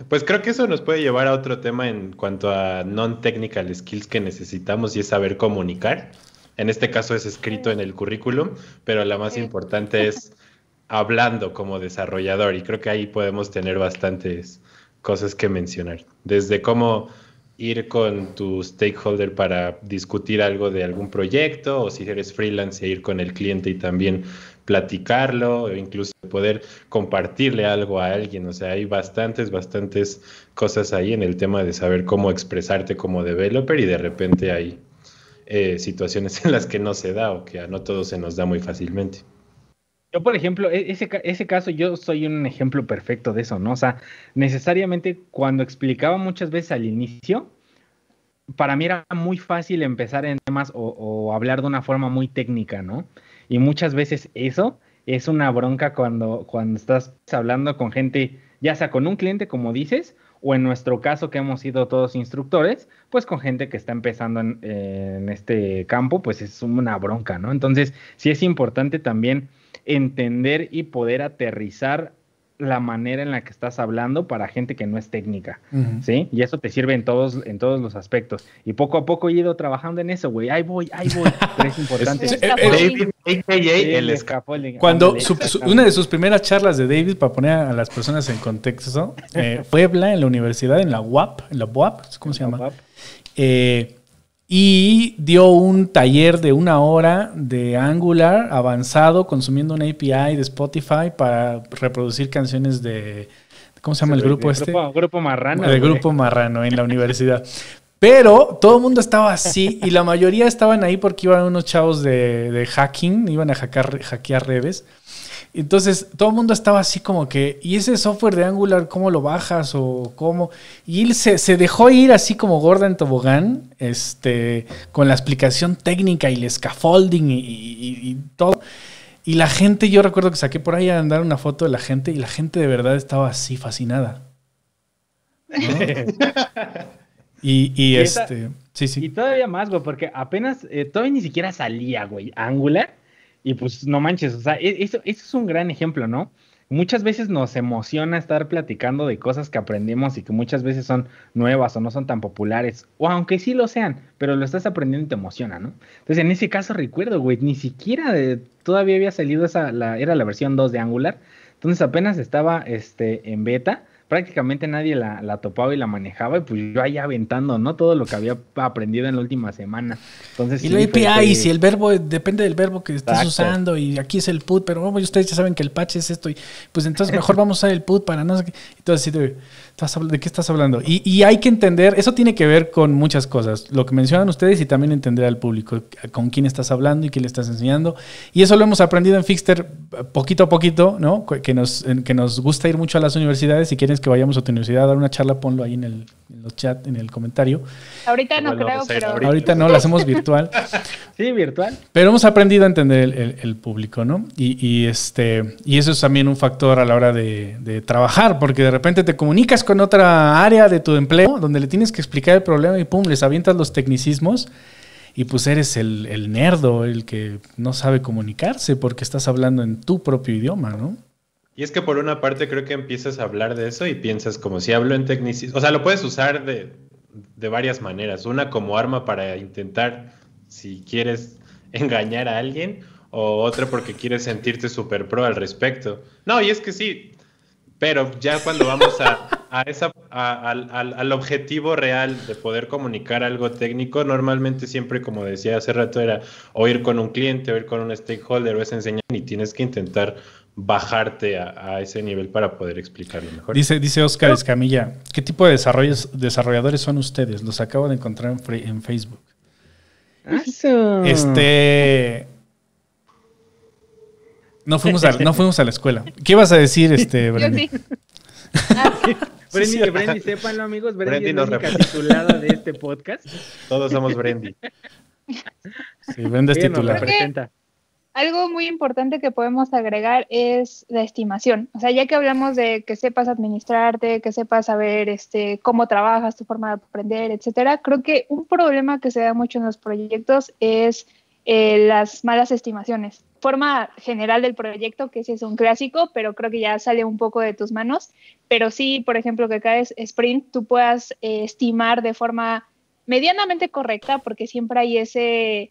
Pues creo que eso nos puede llevar a otro tema en cuanto a non-technical skills que necesitamos y es saber comunicar. En este caso es escrito en el currículum, pero la más importante es hablando como desarrollador y creo que ahí podemos tener bastantes cosas que mencionar. Desde cómo ir con tu stakeholder para discutir algo de algún proyecto o si eres freelance e ir con el cliente y también platicarlo o incluso poder compartirle algo a alguien. O sea, hay bastantes, bastantes cosas ahí en el tema de saber cómo expresarte como developer y de repente hay eh, situaciones en las que no se da o que no todo se nos da muy fácilmente. Yo, por ejemplo, e, ese, caso, yo soy un ejemplo perfecto de eso, ¿no? O sea, necesariamente cuando explicaba muchas veces al inicio, para mí era muy fácil empezar en temas o, hablar de una forma muy técnica, ¿no? Y muchas veces eso es una bronca cuando, cuando estás hablando con gente, ya sea con un cliente, como dices, o en nuestro caso que hemos sido todos instructores, pues con gente que está empezando en este campo, pues es una bronca, ¿no? Entonces, sí es importante también entender y poder aterrizar la manera en la que estás hablando para gente que no es técnica, ¿sí? Y eso te sirve en todos, en todos los aspectos. Y poco a poco he ido trabajando en eso, güey. Ahí voy, ahí voy. Pero es importante. Cuando una de sus primeras charlas de David, para poner a las personas en contexto, Puebla, eh, en la universidad, en la UAP, en la ¿cómo se llama? Eh, y dio un taller de una hora de Angular avanzado consumiendo una API de Spotify para reproducir canciones de... ¿Cómo se llama el grupo este? Grupo, Marrano. De Grupo Marrano en la universidad. Pero todo el mundo estaba así y la mayoría estaban ahí porque iban unos chavos de, de hacking, iban a hackear, hackear redes. Entonces, todo el mundo estaba así como que, ¿y ese software de Angular cómo lo bajas o cómo? Y él se, dejó ir así como gorda en tobogán, este, con la explicación técnica y el scaffolding y, todo. Y la gente, yo recuerdo que saqué por ahí a andar una foto de la gente y la gente de verdad estaba así fascinada. y, este, sí, sí. Y todavía más, güey, porque apenas, eh, todavía ni siquiera salía, güey, Angular y pues no manches, o sea, e, eso, eso es un gran ejemplo, ¿no? Muchas veces nos emociona estar platicando de cosas que aprendimos y que muchas veces son nuevas o no son tan populares, o aunque sí lo sean, pero lo estás aprendiendo y te emociona, ¿no? Entonces, en ese caso recuerdo, güey, ni siquiera todavía había salido esa, la, era la versión 2 de Angular, entonces apenas estaba este, en beta prácticamente nadie la, topaba y la manejaba, y pues yo ahí aventando, ¿no? Todo lo que había aprendido en la última semana. Entonces, y lo y si el verbo, depende del verbo que estás usando, y aquí es el put, pero bueno, oh, pues, ustedes ya saben que el patch es esto, y pues entonces mejor vamos a usar el put para no sé qué. Entonces, de, qué estás hablando? Y, hay que entender, eso tiene que ver con muchas cosas, lo que mencionan ustedes y también entender al público, eh, con quién estás hablando y qué le estás enseñando. Y eso lo hemos aprendido en Fixter eh, poquito a poquito, ¿no? Que nos, que nos gusta ir mucho a las universidades y quieren que vayamos a tu universidad a dar una charla, ponlo ahí en el chat, en el comentario. Ahorita no creo, pero... Ahorita, no, lo hacemos virtual. sí, virtual. Pero hemos aprendido a entender el, público, ¿no? Y, este, y eso es también un factor a la hora de, trabajar, porque de repente te comunicas con otra área de tu empleo donde le tienes que explicar el problema y pum, les avientas los tecnicismos y pues eres el, el nerdo, el que no sabe comunicarse porque estás hablando en tu propio idioma, ¿no? Y es que por una parte creo que empiezas a hablar de eso y piensas como si hablo en tecnicismo. O sea, lo puedes usar de, varias maneras. Una como arma para intentar, si quieres, engañar a alguien. O otra porque quieres sentirte súper pro al respecto. No, y es que sí. Pero ya cuando vamos a, esa, al, objetivo real de poder comunicar algo técnico, normalmente siempre, como decía hace rato, era o ir con un cliente, o ir con un stakeholder, o es enseñar y tienes que intentar bajarte a, ese nivel para poder explicarlo mejor. Dice, dice Oscar Escamilla, ¿qué tipo de desarrolladores son ustedes? Los acabo de encontrar en, en Facebook. Este. No fuimos, a, no fuimos a la escuela. ¿Qué vas a decir, este, Brandy? Brandy, que Brandy, amigos. Brandy, Brandy es la titulada de este podcast. Todos somos Brandy. Sí, Brandy es titular. Algo muy importante que podemos agregar es la estimación. O sea, ya que hablamos de que sepas administrarte, que sepas saber este, cómo trabajas, tu forma de aprender, etcétera, creo que un problema que se da mucho en los proyectos es eh, las malas estimaciones. Forma general del proyecto, que ese es un clásico, pero creo que ya sale un poco de tus manos. Pero sí, por ejemplo, que cada sprint tú puedas eh, estimar de forma medianamente correcta, porque siempre hay ese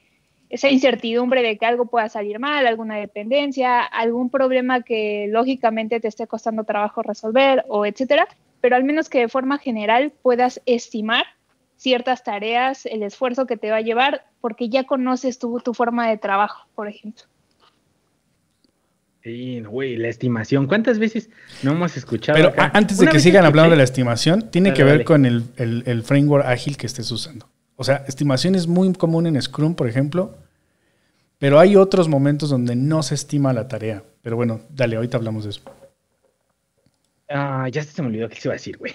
esa incertidumbre de que algo pueda salir mal, alguna dependencia, algún problema que lógicamente te esté costando trabajo resolver o etcétera, pero al menos que de forma general puedas estimar ciertas tareas, el esfuerzo que te va a llevar, porque ya conoces tu, tu forma de trabajo, por ejemplo. Y güey, la estimación. ¿Cuántas veces no hemos escuchado? Pero antes de que sigan hablando de la estimación, tiene que ver con el, el framework ágil que estés usando. O sea, estimación es muy común en Scrum, por ejemplo, pero hay otros momentos donde no se estima la tarea. Pero bueno, dale, ahorita hablamos de eso. Ah, ya se me olvidó qué se iba a decir, güey.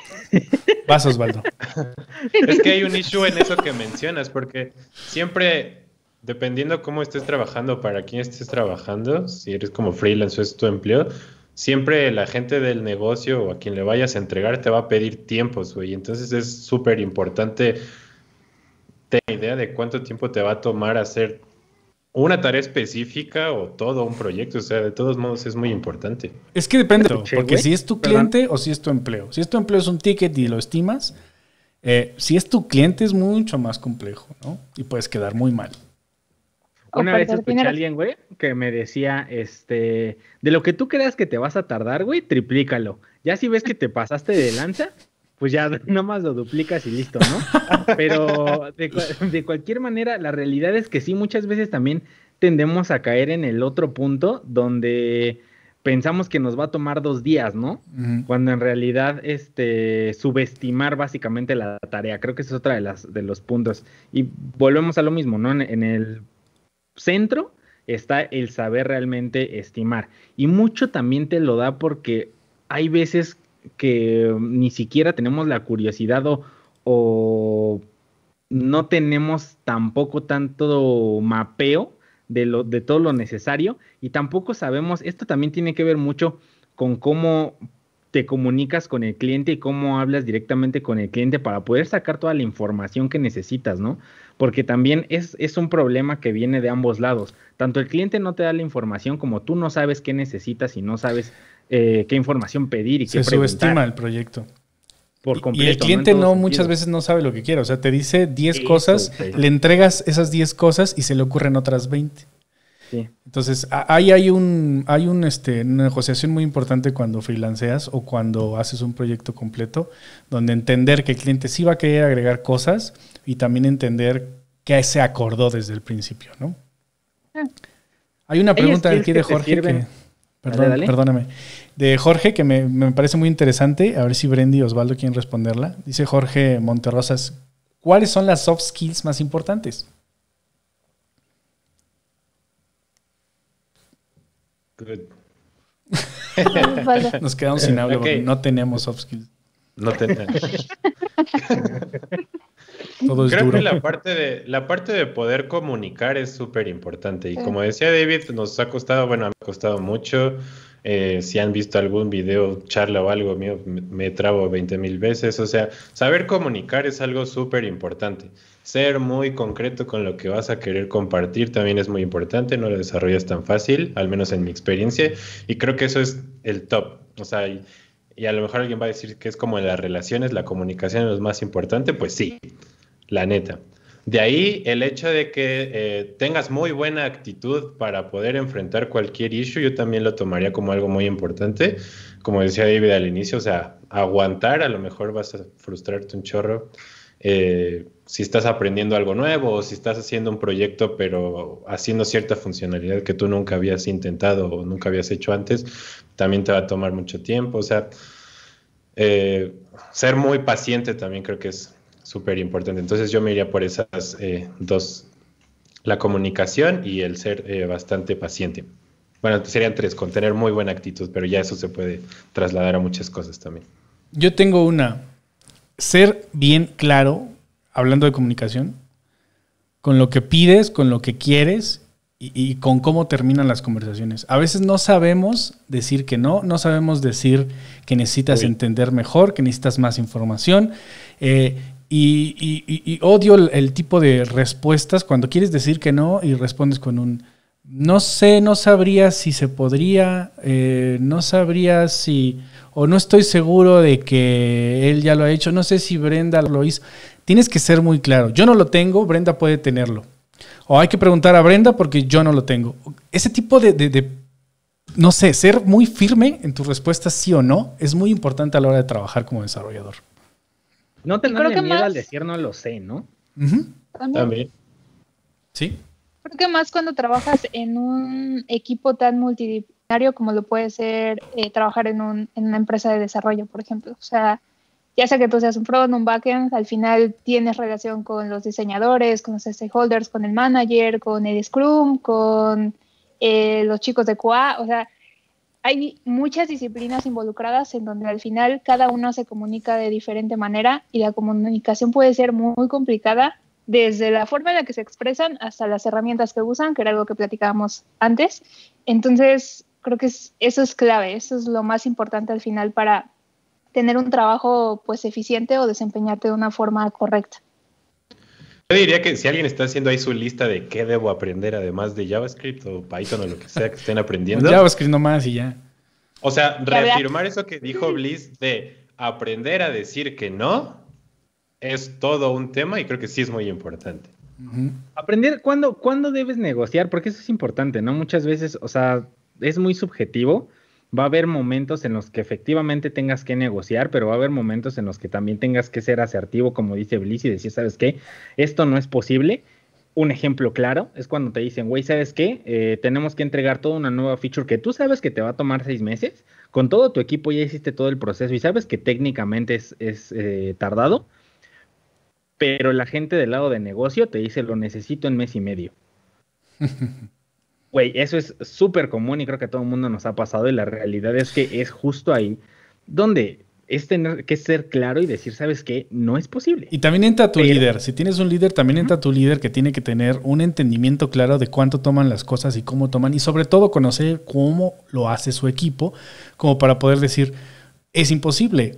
Vas, Osvaldo. es que hay un issue en eso que mencionas, porque siempre, dependiendo cómo estés trabajando, para quién estés trabajando, si eres como freelance o es tu empleo, siempre la gente del negocio o a quien le vayas a entregar te va a pedir tiempos, güey. Entonces es súper importante tener idea de cuánto tiempo te va a tomar hacer una tarea específica o todo un proyecto. O sea, de todos modos es muy importante. Es que depende, porque si es tu cliente o si es tu empleo. Si es tu empleo es un ticket y lo estimas, eh, si es tu cliente es mucho más complejo, ¿no? Y puedes quedar muy mal. Una vez escuché a alguien, güey, que me decía, este, de lo que tú creas que te vas a tardar, güey, triplícalo. Ya si ves que te pasaste de lanza, pues ya nomás lo duplicas y listo, ¿no? Pero de, cualquier manera, la realidad es que sí, muchas veces también tendemos a caer en el otro punto donde pensamos que nos va a tomar dos días, ¿no? Cuando en realidad, este, subestimar básicamente la tarea. Creo que es otra de las de los puntos. Y volvemos a lo mismo, ¿no? en el centro está el saber realmente estimar. Y mucho también te lo da porque hay veces que ni siquiera tenemos la curiosidad o, no tenemos tampoco tanto mapeo de, todo lo necesario y tampoco sabemos, esto también tiene que ver mucho con cómo te comunicas con el cliente y cómo hablas directamente con el cliente para poder sacar toda la información que necesitas, ¿no? Porque también es un problema que viene de ambos lados. Tanto el cliente no te da la información como tú no sabes qué necesitas y no sabes eh, qué información pedir y qué Se subestima el proyecto. Por y el cliente no, muchas veces no sabe lo que quiere. O sea, te dice 10 cosas, pues. le entregas esas 10 cosas y se le ocurren otras 20. Entonces, ahí hay, un, hay este, una negociación muy importante cuando freelanceas o cuando haces un proyecto completo, donde entender que el cliente sí va a querer agregar cosas y también entender qué se acordó desde el principio, ¿no? Ah. Hay una pregunta que de Jorge que, Perdóname. De Jorge, que me, parece muy interesante. A ver si Brendy y Osvaldo quieren responderla. Dice Jorge Monterrosas: ¿Cuáles son las soft skills más importantes? Nos quedamos sin audio porque no tenemos soft skills. No tenemos. Creo que la parte, de, la parte de poder comunicar es súper importante. Y como decía David, nos ha costado, bueno, ha costado mucho. Eh, si han visto algún video, charla o algo mío, me, trabo 20 mil veces. O sea, saber comunicar es algo súper importante. Ser muy concreto con lo que vas a querer compartir también es muy importante. No lo desarrollas tan fácil, al menos en mi experiencia. Y creo que eso es el top. O sea, y, y a lo mejor alguien va a decir que es como en las relaciones, la comunicación es lo más importante. Pues sí la neta. De ahí el hecho de que eh, tengas muy buena actitud para poder enfrentar cualquier issue, yo también lo tomaría como algo muy importante. Como decía David al inicio, o sea, aguantar, a lo mejor vas a frustrarte un chorro. Eh, si estás aprendiendo algo nuevo o si estás haciendo un proyecto pero haciendo cierta funcionalidad que tú nunca habías intentado o nunca habías hecho antes, también te va a tomar mucho tiempo. O sea, eh, ser muy paciente también creo que es súper importante. Entonces yo me iría por esas eh, dos, la comunicación y el ser eh, bastante paciente. Bueno, serían tres, con tener muy buena actitud, pero ya eso se puede trasladar a muchas cosas también. Yo tengo una, ser bien claro, hablando de comunicación, con lo que pides, con lo que quieres y, con cómo terminan las conversaciones. A veces no sabemos decir que no, no sabemos decir que necesitas entender mejor, que necesitas más información, eh, y, odio el, tipo de respuestas cuando quieres decir que no y respondes con un no sé, no sabría si se podría, eh, no sabría si, o no estoy seguro de que él ya lo ha hecho, no sé si Brenda lo hizo. Tienes que ser muy claro. Yo no lo tengo, Brenda puede tenerlo. O hay que preguntar a Brenda porque yo no lo tengo. Ese tipo de, de no sé, ser muy firme en tu respuesta sí o no es muy importante a la hora de trabajar como desarrollador. No tengo miedo al decir no lo sé, ¿no? También. Sí. Creo que más cuando trabajas en un equipo tan multidisciplinario como lo puede ser eh, trabajar en, un, una empresa de desarrollo, por ejemplo. O sea, ya sea que tú seas un front, un backend, al final tienes relación con los diseñadores, con los stakeholders, con el manager, con el Scrum, con eh, los chicos de QA, o sea, hay muchas disciplinas involucradas en donde al final cada uno se comunica de diferente manera y la comunicación puede ser muy complicada desde la forma en la que se expresan hasta las herramientas que usan, que era algo que platicábamos antes. Entonces, creo que eso es clave, eso es lo más importante al final para tener un trabajo pues eficiente o desempeñarte de una forma correcta. Yo diría que si alguien está haciendo ahí su lista de qué debo aprender además de JavaScript o Python o lo que sea que estén aprendiendo. JavaScript nomás y ya. O sea, reafirmar eso que dijo Bliss de aprender a decir que no es todo un tema y creo que sí es muy importante. Aprender cuándo, cuándo debes negociar, porque eso es importante, ¿no? Muchas veces, o sea, es muy subjetivo va a haber momentos en los que efectivamente tengas que negociar, pero va a haber momentos en los que también tengas que ser asertivo, como dice Bliss, y decir, ¿sabes qué? Esto no es posible. Un ejemplo claro es cuando te dicen, güey, ¿sabes qué? Eh, tenemos que entregar toda una nueva feature que tú sabes que te va a tomar seis meses. Con todo tu equipo ya hiciste todo el proceso y sabes que técnicamente es, eh, tardado, pero la gente del lado de negocio te dice, lo necesito en mes y medio. Güey, eso es súper común y creo que a todo el mundo nos ha pasado y la realidad es que es justo ahí donde es tener que ser claro y decir, ¿sabes qué? No es posible. Y también entra tu líder. Si tienes un líder, también entra tu líder que tiene que tener un entendimiento claro de cuánto toman las cosas y cómo toman. Y sobre todo conocer cómo lo hace su equipo, como para poder decir, es imposible.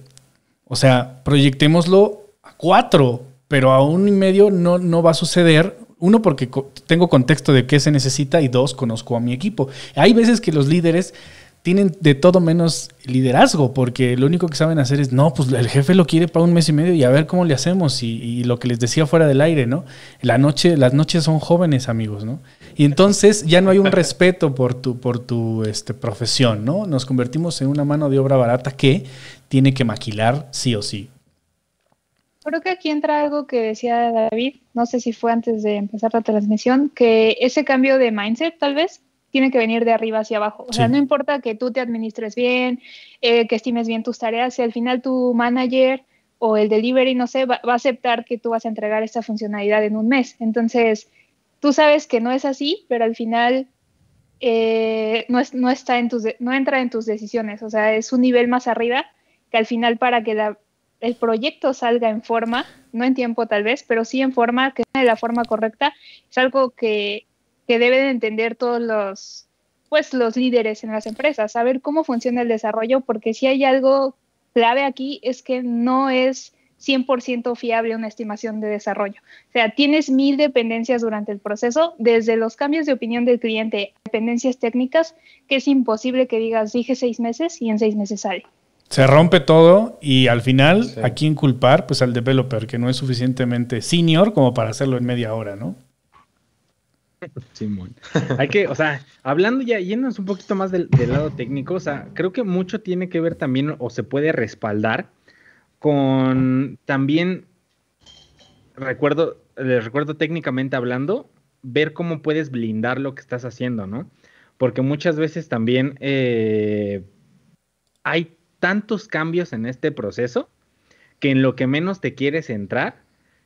O sea, proyectémoslo a cuatro, pero a un y medio no, no va a suceder uno, porque tengo contexto de qué se necesita y dos, conozco a mi equipo. Hay veces que los líderes tienen de todo menos liderazgo, porque lo único que saben hacer es, no, pues el jefe lo quiere para un mes y medio y a ver cómo le hacemos y, lo que les decía fuera del aire, ¿no? La noche, las noches son jóvenes, amigos, ¿no? Y entonces ya no hay un respeto por tu, por tu este, profesión, ¿no? Nos convertimos en una mano de obra barata que tiene que maquilar sí o sí. Creo que aquí entra algo que decía David, no sé si fue antes de empezar la transmisión, que ese cambio de mindset tal vez tiene que venir de arriba hacia abajo. O sea, no importa que tú te administres bien, eh, que estimes bien tus tareas, si al final tu manager o el delivery, no sé, va, a aceptar que tú vas a entregar esta funcionalidad en un mes. Entonces, tú sabes que no es así, pero al final eh, no, está en no entra en tus decisiones. O sea, es un nivel más arriba que al final para que la el proyecto salga en forma, no en tiempo tal vez, pero sí en forma, que sea de la forma correcta, es algo que, deben entender todos los, pues, los líderes en las empresas, saber cómo funciona el desarrollo, porque si hay algo clave aquí es que no es 100% fiable una estimación de desarrollo. O sea, tienes mil dependencias durante el proceso, desde los cambios de opinión del cliente, dependencias técnicas, que es imposible que digas, dije seis meses y en seis meses sale se rompe todo y al final, ¿a quién culpar? Pues al developer, que no es suficientemente senior como para hacerlo en media hora, ¿no? Simón. Hay que, o sea, hablando ya, yéndonos un poquito más del, lado técnico, o sea, creo que mucho tiene que ver también, o se puede respaldar, con también, recuerdo, les recuerdo técnicamente hablando, ver cómo puedes blindar lo que estás haciendo, ¿no? Porque muchas veces también eh, hay tantos cambios en este proceso que en lo que menos te quieres entrar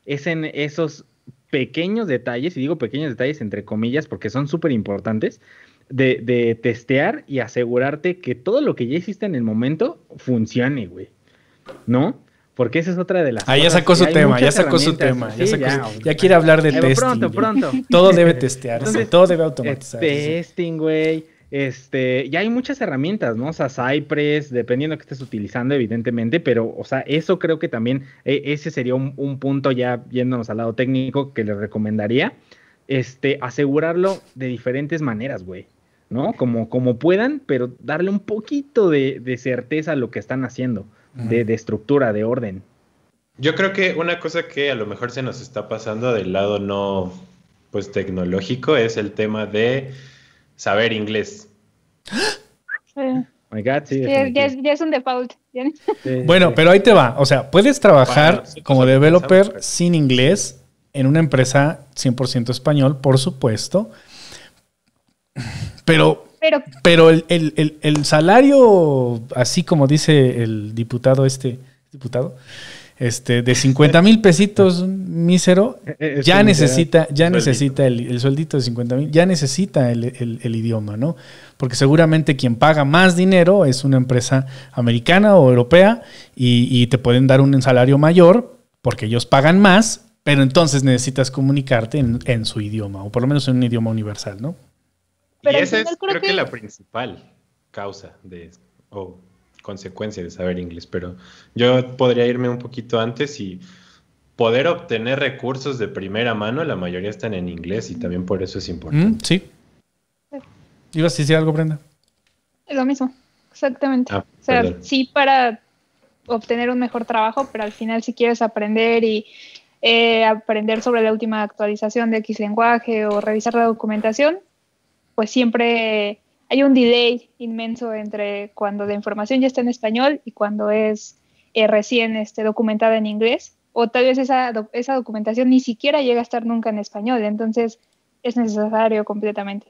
es en esos pequeños detalles, y digo pequeños detalles entre comillas porque son súper importantes, de, testear y asegurarte que todo lo que ya hiciste en el momento funcione, güey. ¿No? Porque esa es otra de las. Ah, ya sacó su tema, ya sacó su tema. ya, quiere hablar de testing. Pronto, pronto. Todo debe testearse, todo debe automatizarse. Testing, güey este, ya hay muchas herramientas, ¿no? O sea, Cypress, dependiendo que estés utilizando, evidentemente, pero, o sea, eso creo que también, e, ese sería un, punto ya yéndonos al lado técnico que les recomendaría, este, asegurarlo de diferentes maneras, güey, ¿no? Como, como puedan, pero darle un poquito de, certeza a lo que están haciendo, de, de estructura, de orden. Yo creo que una cosa que a lo mejor se nos está pasando del lado no, pues, tecnológico es el tema de saber inglés. Oh ya, es, un default. bueno, pero ahí te va. O sea, puedes trabajar como pues, developer pues. sin inglés en una empresa 100% español, por supuesto. Pero, pero, el, salario, así como dice el diputado este, diputado, este, de 50 mil pesitos, mísero, eh, eh, ya necesita, ya necesita el, sueldito de 50 mil, ya necesita el, idioma, ¿no? Porque seguramente quien paga más dinero es una empresa americana o europea y, te pueden dar un salario mayor porque ellos pagan más, pero entonces necesitas comunicarte en, su idioma, o por lo menos en un idioma universal, ¿no? y esa es creo que... la principal causa de esto consecuencia de saber inglés, pero yo podría irme un poquito antes y poder obtener recursos de primera mano, la mayoría están en inglés y también por eso es importante. Mm, sí. ¿Ibas a decir algo, Brenda? Lo mismo, exactamente. Ah, o sea, sí para obtener un mejor trabajo, pero al final si quieres aprender y eh, aprender sobre la última actualización de X lenguaje o revisar la documentación, pues siempre hay un delay inmenso entre cuando la información ya está en español y cuando es eh, recién este, documentada en inglés, o tal vez esa, esa documentación ni siquiera llega a estar nunca en español, entonces es necesario completamente.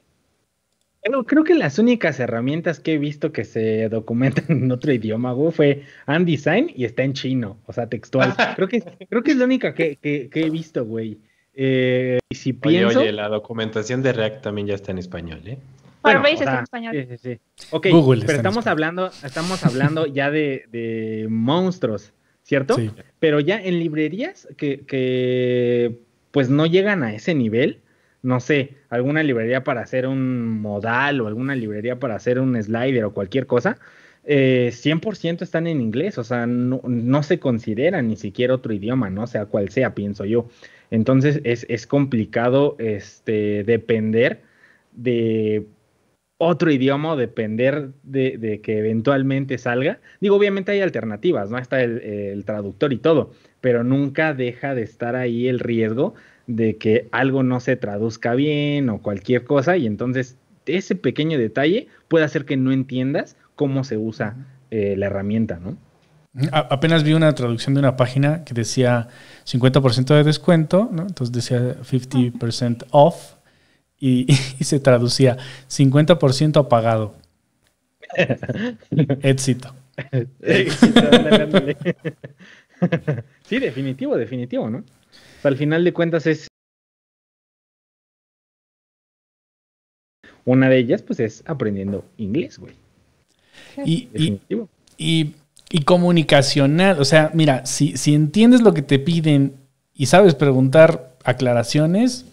creo que las únicas herramientas que he visto que se documentan en otro idioma fue Andesign y está en chino, o sea, textual. Creo que, creo que es la única que, que, he visto, güey. Eh, oye, oye, la documentación de React también ya está en español, ¿eh? bueno, en español. Sí, sí, sí. Ok, pero estamos hablando, estamos hablando ya de, monstruos, ¿cierto? Sí. Pero ya en librerías que, pues no llegan a ese nivel, no sé, alguna librería para hacer un modal o alguna librería para hacer un slider o cualquier cosa, 100% eh, están en inglés, o sea, no, se considera ni siquiera otro idioma, no sea cual sea, pienso yo. Entonces es, es complicado este, depender de otro idioma o depender de, que eventualmente salga. Digo, obviamente hay alternativas, ¿no? Está el, traductor y todo, pero nunca deja de estar ahí el riesgo de que algo no se traduzca bien o cualquier cosa y entonces ese pequeño detalle puede hacer que no entiendas cómo se usa eh, la herramienta, ¿no? apenas vi una traducción de una página que decía 50% de descuento, ¿no? Entonces decía 50% off y, se traducía 50% apagado. Éxito. sí, definitivo, definitivo, ¿no? al final de cuentas es... Una de ellas, pues, es aprendiendo inglés, güey. Y, y, comunicacional, o sea, mira, si, si entiendes lo que te piden y sabes preguntar aclaraciones,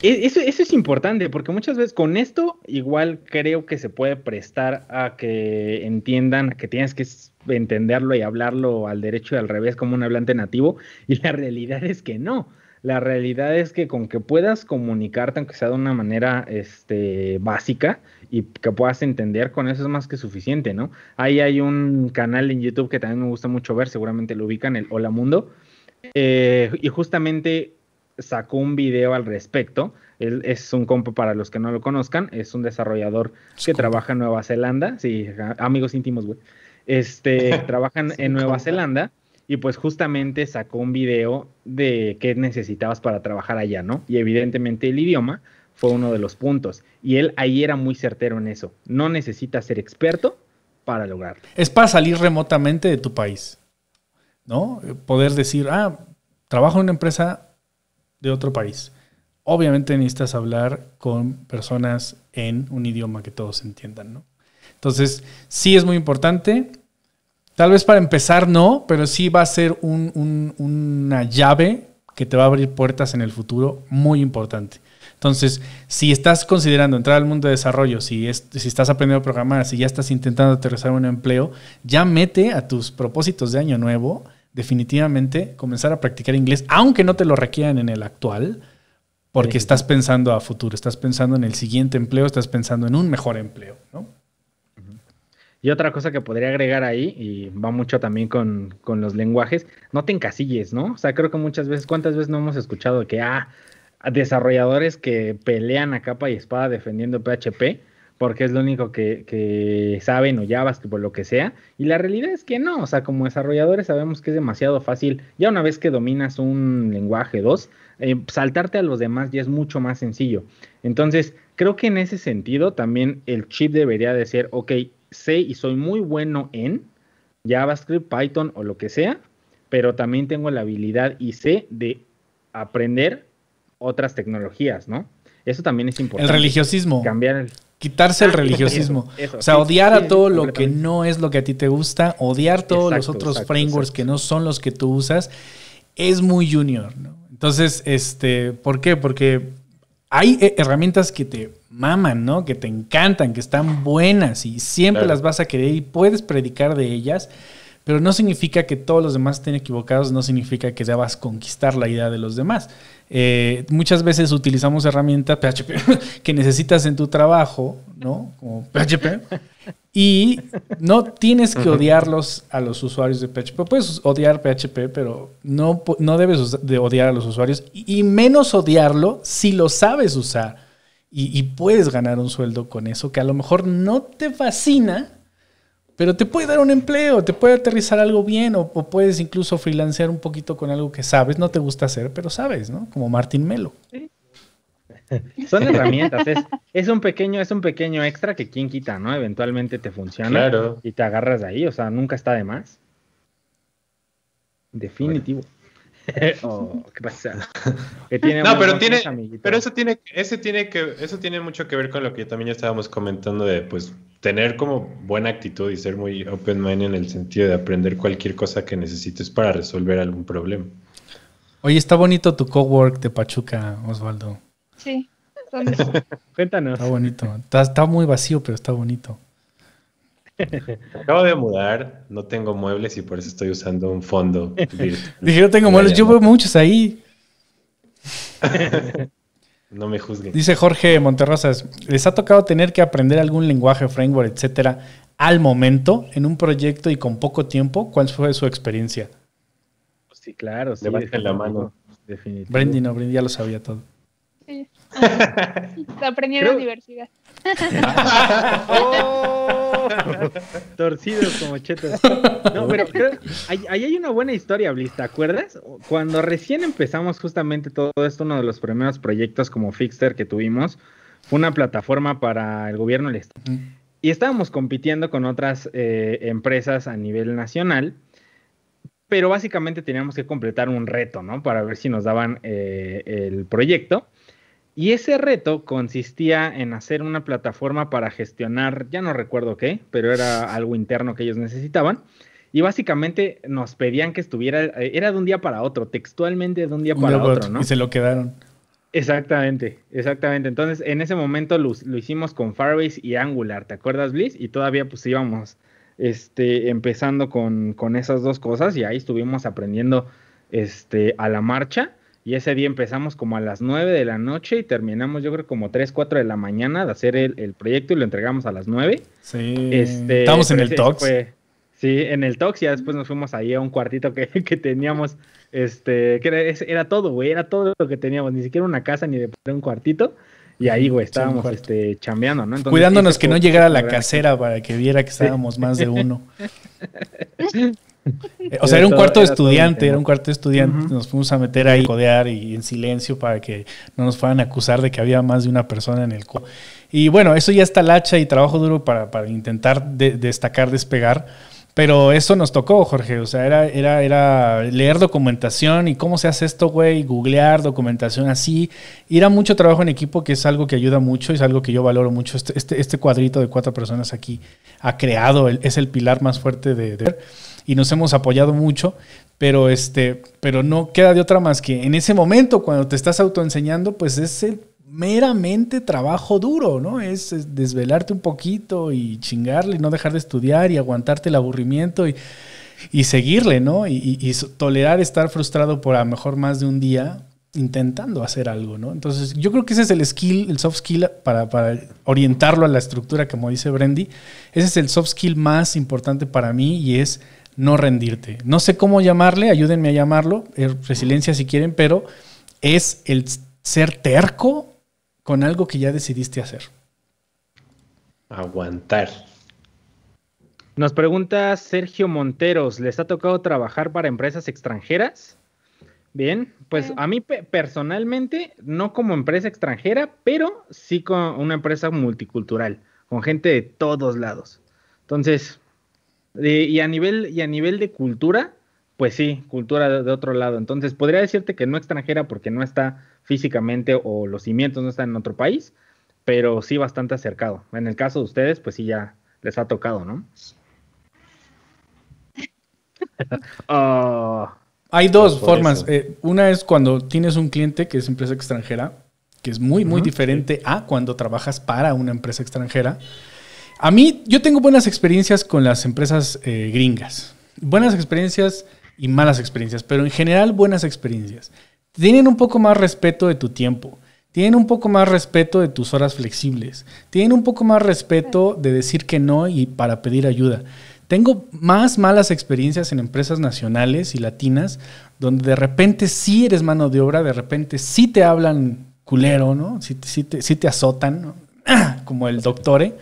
e, eso, es importante, porque muchas veces con esto igual creo que se puede prestar a que entiendan que tienes que entenderlo y hablarlo al derecho y al revés como un hablante nativo, y la realidad es que no. La realidad es que con que puedas comunicarte, aunque sea de una manera este, básica, y que puedas entender, con eso es más que suficiente, ¿no? Ahí hay un canal en YouTube que también me gusta mucho ver, seguramente lo ubican, el Hola Mundo, eh, y justamente sacó un video al respecto. Él es un compa, para los que no lo conozcan, es un desarrollador que trabaja en Nueva Zelanda. Sí, amigos íntimos, güey. Este, trabajan en Nueva Zelanda y pues justamente sacó un video de qué necesitabas para trabajar allá, ¿no? Y evidentemente el idioma fue uno de los puntos. Y él ahí era muy certero en eso. No necesitas ser experto para lograrlo. Es para salir remotamente de tu país, ¿no? Eh, poder decir, ah, trabajo en una empresa de otro país. Obviamente necesitas hablar con personas en un idioma que todos entiendan, ¿no? Entonces, sí es muy importante. Tal vez para empezar no, pero sí va a ser una llave que te va a abrir puertas en el futuro muy importante. Entonces, si estás considerando entrar al mundo de desarrollo, si, si estás aprendiendo a programar, si ya estás intentando aterrizar un empleo, ya mete a tus propósitos de año nuevo definitivamente comenzar a practicar inglés, aunque no te lo requieran en el actual, porque estás pensando a futuro, estás pensando en el siguiente empleo, estás pensando en un mejor empleo, ¿no? Y otra cosa que podría agregar ahí, y va mucho también con, los lenguajes, no te encasilles, ¿no? O sea, creo que muchas veces, ¿cuántas veces no hemos escuchado que, ah, desarrolladores que pelean a capa y espada defendiendo PHP? porque es lo único que, saben o JavaScript o lo que sea. Y la realidad es que no, o sea, como desarrolladores sabemos que es demasiado fácil. Ya una vez que dominas un lenguaje 2, eh, saltarte a los demás ya es mucho más sencillo. Entonces, creo que en ese sentido también el chip debería decir ser, ok, sé y soy muy bueno en JavaScript, Python o lo que sea, pero también tengo la habilidad y sé de aprender otras tecnologías, ¿no? Eso también es importante. El religiosismo. Cambiar el Quitarse el ah, religiosismo. o sea, odiar a todo lo que no es lo que a ti te gusta, odiar todos los otros frameworks que no son los que tú usas, es muy junior, ¿no? Entonces, este, ¿por qué? Porque hay herramientas que te maman, ¿no? Que te encantan, que están buenas y siempre las vas a querer y puedes predicar de ellas pero no significa que todos los demás estén equivocados, no significa que ya debas conquistar la idea de los demás. Eh, muchas veces utilizamos herramientas PHP que necesitas en tu trabajo, ¿no? Como PHP. Y no tienes que odiarlos a los usuarios de PHP. Puedes odiar PHP, pero no, no debes odiar a los usuarios y menos odiarlo si lo sabes usar. Y, y puedes ganar un sueldo con eso que a lo mejor no te fascina, pero te puede dar un empleo, te puede aterrizar algo bien o, puedes incluso freelancear un poquito con algo que sabes, no te gusta hacer, pero sabes, ¿no? Como Martín Melo. Son herramientas, es, un pequeño, es un pequeño extra que quien quita, ¿no? Eventualmente te funciona y te agarras de ahí, o sea, nunca está de más. Definitivo. Oh, no, pero tiene, pero eso tiene, ese tiene que, eso tiene mucho que ver con lo que también estábamos comentando de, pues, tener como buena actitud y ser muy open mind en el sentido de aprender cualquier cosa que necesites para resolver algún problema. Oye, está bonito tu cowork de Pachuca, Osvaldo. Sí. Cuéntanos. Está bonito. está muy vacío, pero está bonito. Acabo de mudar, no tengo muebles y por eso estoy usando un fondo Dije, no tengo muebles, yo veo muchos ahí. no me juzguen. Dice Jorge Monterrosas, ¿les ha tocado tener que aprender algún lenguaje, framework, etcétera, al momento, en un proyecto y con poco tiempo? ¿Cuál fue su experiencia? Pues sí, claro, sí. Levanten la mano. Definitivamente. Brendy no, Brendy ya lo sabía todo. Sí. Ah, Aprendieron diversidad. Torcidos como chetos. No, pero ahí, hay una buena historia, Bliss, ¿te acuerdas? Cuando recién empezamos justamente todo esto, uno de los primeros proyectos como Fixter que tuvimos, fue una plataforma para el gobierno Y estábamos compitiendo con otras eh, empresas a nivel nacional, pero básicamente teníamos que completar un reto, ¿no? Para ver si nos daban eh, el proyecto. Y ese reto consistía en hacer una plataforma para gestionar, ya no recuerdo qué, pero era algo interno que ellos necesitaban. Y básicamente nos pedían que estuviera, eh, era de un día para otro, textualmente de un día para otro, ¿no? Y se lo quedaron. Exactamente, exactamente. Entonces, en ese momento lo, hicimos con Firebase y Angular, ¿te acuerdas, Bliss? Y todavía pues íbamos este, empezando con, con esas dos cosas y ahí estuvimos aprendiendo este, a la marcha y ese día empezamos como a las 9 de la noche y terminamos yo creo como 3, 4 de la mañana de hacer el, proyecto y lo entregamos a las 9. Sí. Este, Estamos en el TOX. sí, en el TOX ya después nos fuimos ahí a un cuartito que, teníamos, este, que era, todo, güey, era todo lo que teníamos, ni siquiera una casa ni de un cuartito. Y ahí, güey, estábamos este, chambeando, ¿no? Cuidándonos que no llegara la casera para que viera que estábamos más de uno. o sea, era un cuarto de estudiante, era un cuarto de estudiante. Nos fuimos a meter ahí, codear y en silencio para que no nos fueran a acusar de que había más de una persona en el cuarto. Y bueno, eso ya está lacha y trabajo duro para, para intentar destacar, despegar. Pero eso nos tocó, Jorge. O sea, era, era, era leer documentación y cómo se hace esto, güey, googlear documentación así. Y era mucho trabajo en equipo, que es algo que ayuda mucho, es algo que yo valoro mucho. Este, este, este cuadrito de cuatro personas aquí ha creado, es el pilar más fuerte de, de y nos hemos apoyado mucho, pero, este, pero no queda de otra más que en ese momento, cuando te estás autoenseñando, pues es meramente trabajo duro, ¿no? Es, desvelarte un poquito y chingarle y no dejar de estudiar y aguantarte el aburrimiento y, y seguirle, ¿no? Y, tolerar estar frustrado por a lo mejor más de un día intentando hacer algo, ¿no? Entonces, yo creo que ese es el skill, el soft skill para, para orientarlo a la estructura, como dice Brendy. Ese es el soft skill más importante para mí y es no rendirte. No sé cómo llamarle, ayúdenme a llamarlo, eh, resiliencia si quieren, pero es el ser terco con algo que ya decidiste hacer. Aguantar. Nos pregunta Sergio Monteros, ¿les ha tocado trabajar para empresas extranjeras? Bien, pues a mí personalmente, no como empresa extranjera, pero sí con una empresa multicultural, con gente de todos lados. Entonces, y, a nivel, y a nivel de cultura, pues sí, cultura de, otro lado. Entonces, podría decirte que no extranjera porque no está físicamente o los cimientos no están en otro país, pero sí bastante acercado. En el caso de ustedes, pues sí, ya les ha tocado, ¿no? Ah, Hay dos pues formas. Eh, una es cuando tienes un cliente que es empresa extranjera, que es muy, muy diferente a cuando trabajas para una empresa extranjera. A mí, yo tengo buenas experiencias con las empresas eh, gringas. Buenas experiencias y malas experiencias, pero en general buenas experiencias. Tienen un poco más respeto de tu tiempo. Tienen un poco más respeto de tus horas flexibles. Tienen un poco más respeto de decir que no y para pedir ayuda. Tengo más malas experiencias en empresas nacionales y latinas, donde de repente sí eres mano de obra, de repente sí te hablan culero, ¿no? Sí, te, sí te, azotan, como el doctore. ¿eh?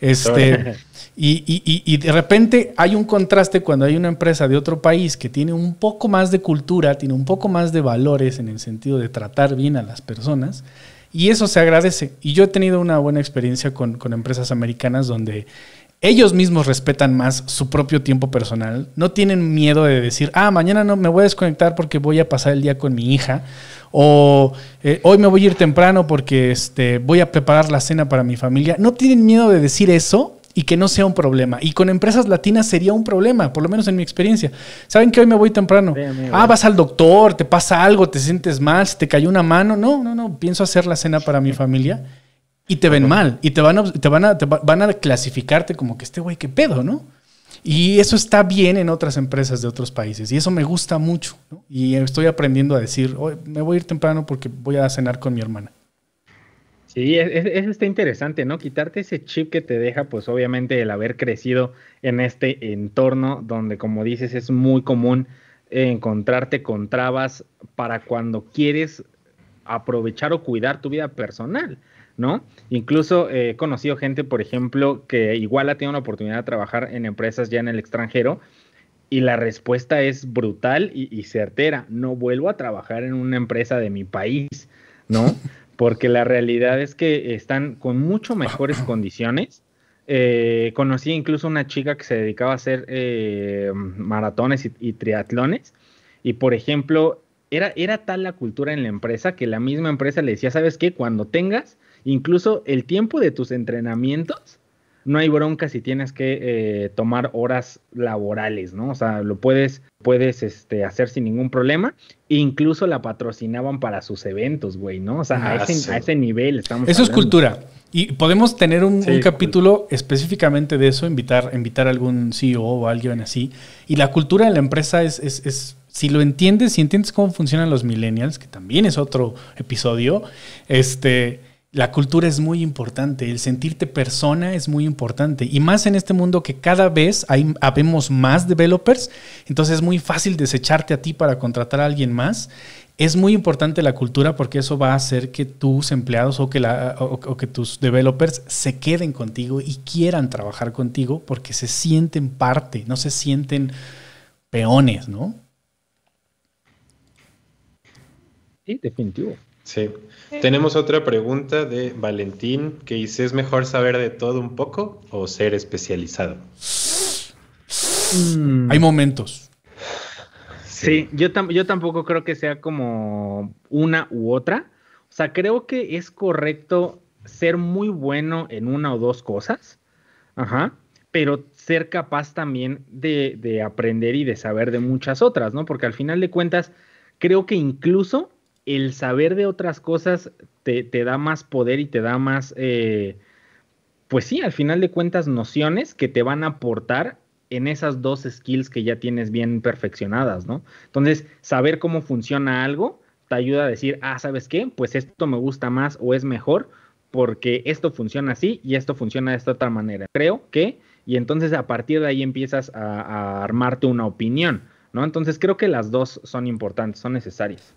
Este, y, y, y, de repente hay un contraste cuando hay una empresa de otro país que tiene un poco más de cultura, tiene un poco más de valores en el sentido de tratar bien a las personas. Y eso se agradece. Y yo he tenido una buena experiencia con, con empresas americanas donde ellos mismos respetan más su propio tiempo personal, no tienen miedo de decir, ah, mañana no me voy a desconectar porque voy a pasar el día con mi hija, o eh, hoy me voy a ir temprano porque este, voy a preparar la cena para mi familia. No tienen miedo de decir eso y que no sea un problema. Y con empresas latinas sería un problema, por lo menos en mi experiencia. Saben que hoy me voy temprano. ah, vas al doctor, te pasa algo, te sientes mal, te cayó una mano. No, no, no, pienso hacer la cena para mi familia. Y te ven mal y te van te van te van a clasificarte como que este güey, qué pedo, ¿no? Y eso está bien en otras empresas de otros países. Y eso me gusta mucho. Y estoy aprendiendo a decir, me voy a ir temprano porque voy a cenar con mi hermana. Sí, eso es, está interesante, ¿no? Quitarte ese chip que te deja, pues obviamente el haber crecido en este entorno donde, como dices, es muy común encontrarte con trabas para cuando quieres aprovechar o cuidar tu vida personal. ¿no? Incluso eh, he conocido gente, por ejemplo, que igual ha tenido una oportunidad de trabajar en empresas ya en el extranjero y la respuesta es brutal y, certera, no vuelvo a trabajar en una empresa de mi país, ¿no? Porque la realidad es que están con mucho mejores condiciones eh, conocí incluso una chica que se dedicaba a hacer eh, maratones y, y, triatlones. Y por ejemplo, era, era tal la cultura en la empresa que la misma empresa le decía, ¿sabes qué? Cuando tengas Incluso el tiempo de tus entrenamientos, no hay bronca si tienes que eh, tomar horas laborales, ¿no? O sea, lo puedes, puedes este, hacer sin ningún problema. Incluso la patrocinaban para sus eventos, güey, ¿no? O sea, a, ah, ese, nivel estamos. Eso es cultura. Y podemos tener un, capítulo específicamente de eso, invitar, invitar a algún CEO o alguien así. Y la cultura de la empresa es, es, es si lo entiendes, si entiendes cómo funcionan los millennials, que también es otro episodio, este la cultura es muy importante, el sentirte persona es muy importante. Y más en este mundo que cada vez hay, habemos más developers, entonces es muy fácil desecharte a ti para contratar a alguien más. Es muy importante la cultura porque eso va a hacer que tus empleados o que, la, o que tus developers se queden contigo y quieran trabajar contigo porque se sienten parte, no se sienten peones, ¿no? Sí, definitivo. Sí. Tenemos otra pregunta de Valentín que dice, ¿es mejor saber de todo un poco o ser especializado? Mm. Hay momentos. Sí, yo, yo tampoco creo que sea como una u otra. O sea, creo que es correcto ser muy bueno en una o dos cosas. Ajá pero ser capaz también de, de, aprender y de saber de muchas otras, ¿no? Porque al final de cuentas, creo que incluso el saber de otras cosas te, da más poder y te da más, eh, pues sí, al final de cuentas, nociones que te van a aportar en esas dos skills que ya tienes bien perfeccionadas, ¿no? Entonces, saber cómo funciona algo te ayuda a decir, ah, ¿sabes qué? Pues esto me gusta más o es mejor porque esto funciona así y esto funciona de esta otra manera. Creo que, y entonces a partir de ahí empiezas a armarte una opinión, ¿no? Entonces creo que las dos son importantes, son necesarias.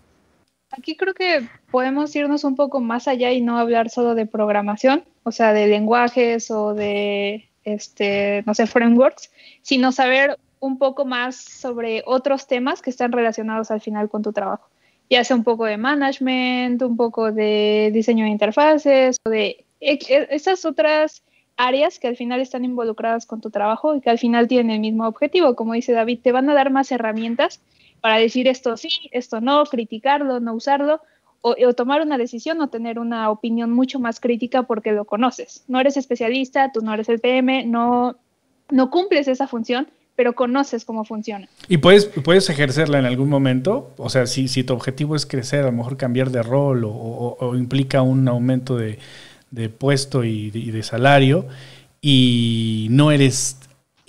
Aquí creo que podemos irnos un poco más allá y no hablar solo de programación, o sea, de lenguajes o de, este, no sé, frameworks, sino saber un poco más sobre otros temas que están relacionados al final con tu trabajo. Ya sea un poco de management, un poco de diseño de interfaces, o de e, e, esas otras áreas que al final están involucradas con tu trabajo y que al final tienen el mismo objetivo. Como dice David, te van a dar más herramientas para decir esto sí, esto no, criticarlo, no usarlo, o, tomar una decisión o tener una opinión mucho más crítica porque lo conoces. No eres especialista, tú no eres el PM, no, no cumples esa función, pero conoces cómo funciona. Y puedes, puedes ejercerla en algún momento, o sea, si, si tu objetivo es crecer, a lo mejor cambiar de rol o, implica un aumento de, puesto y de salario y no eres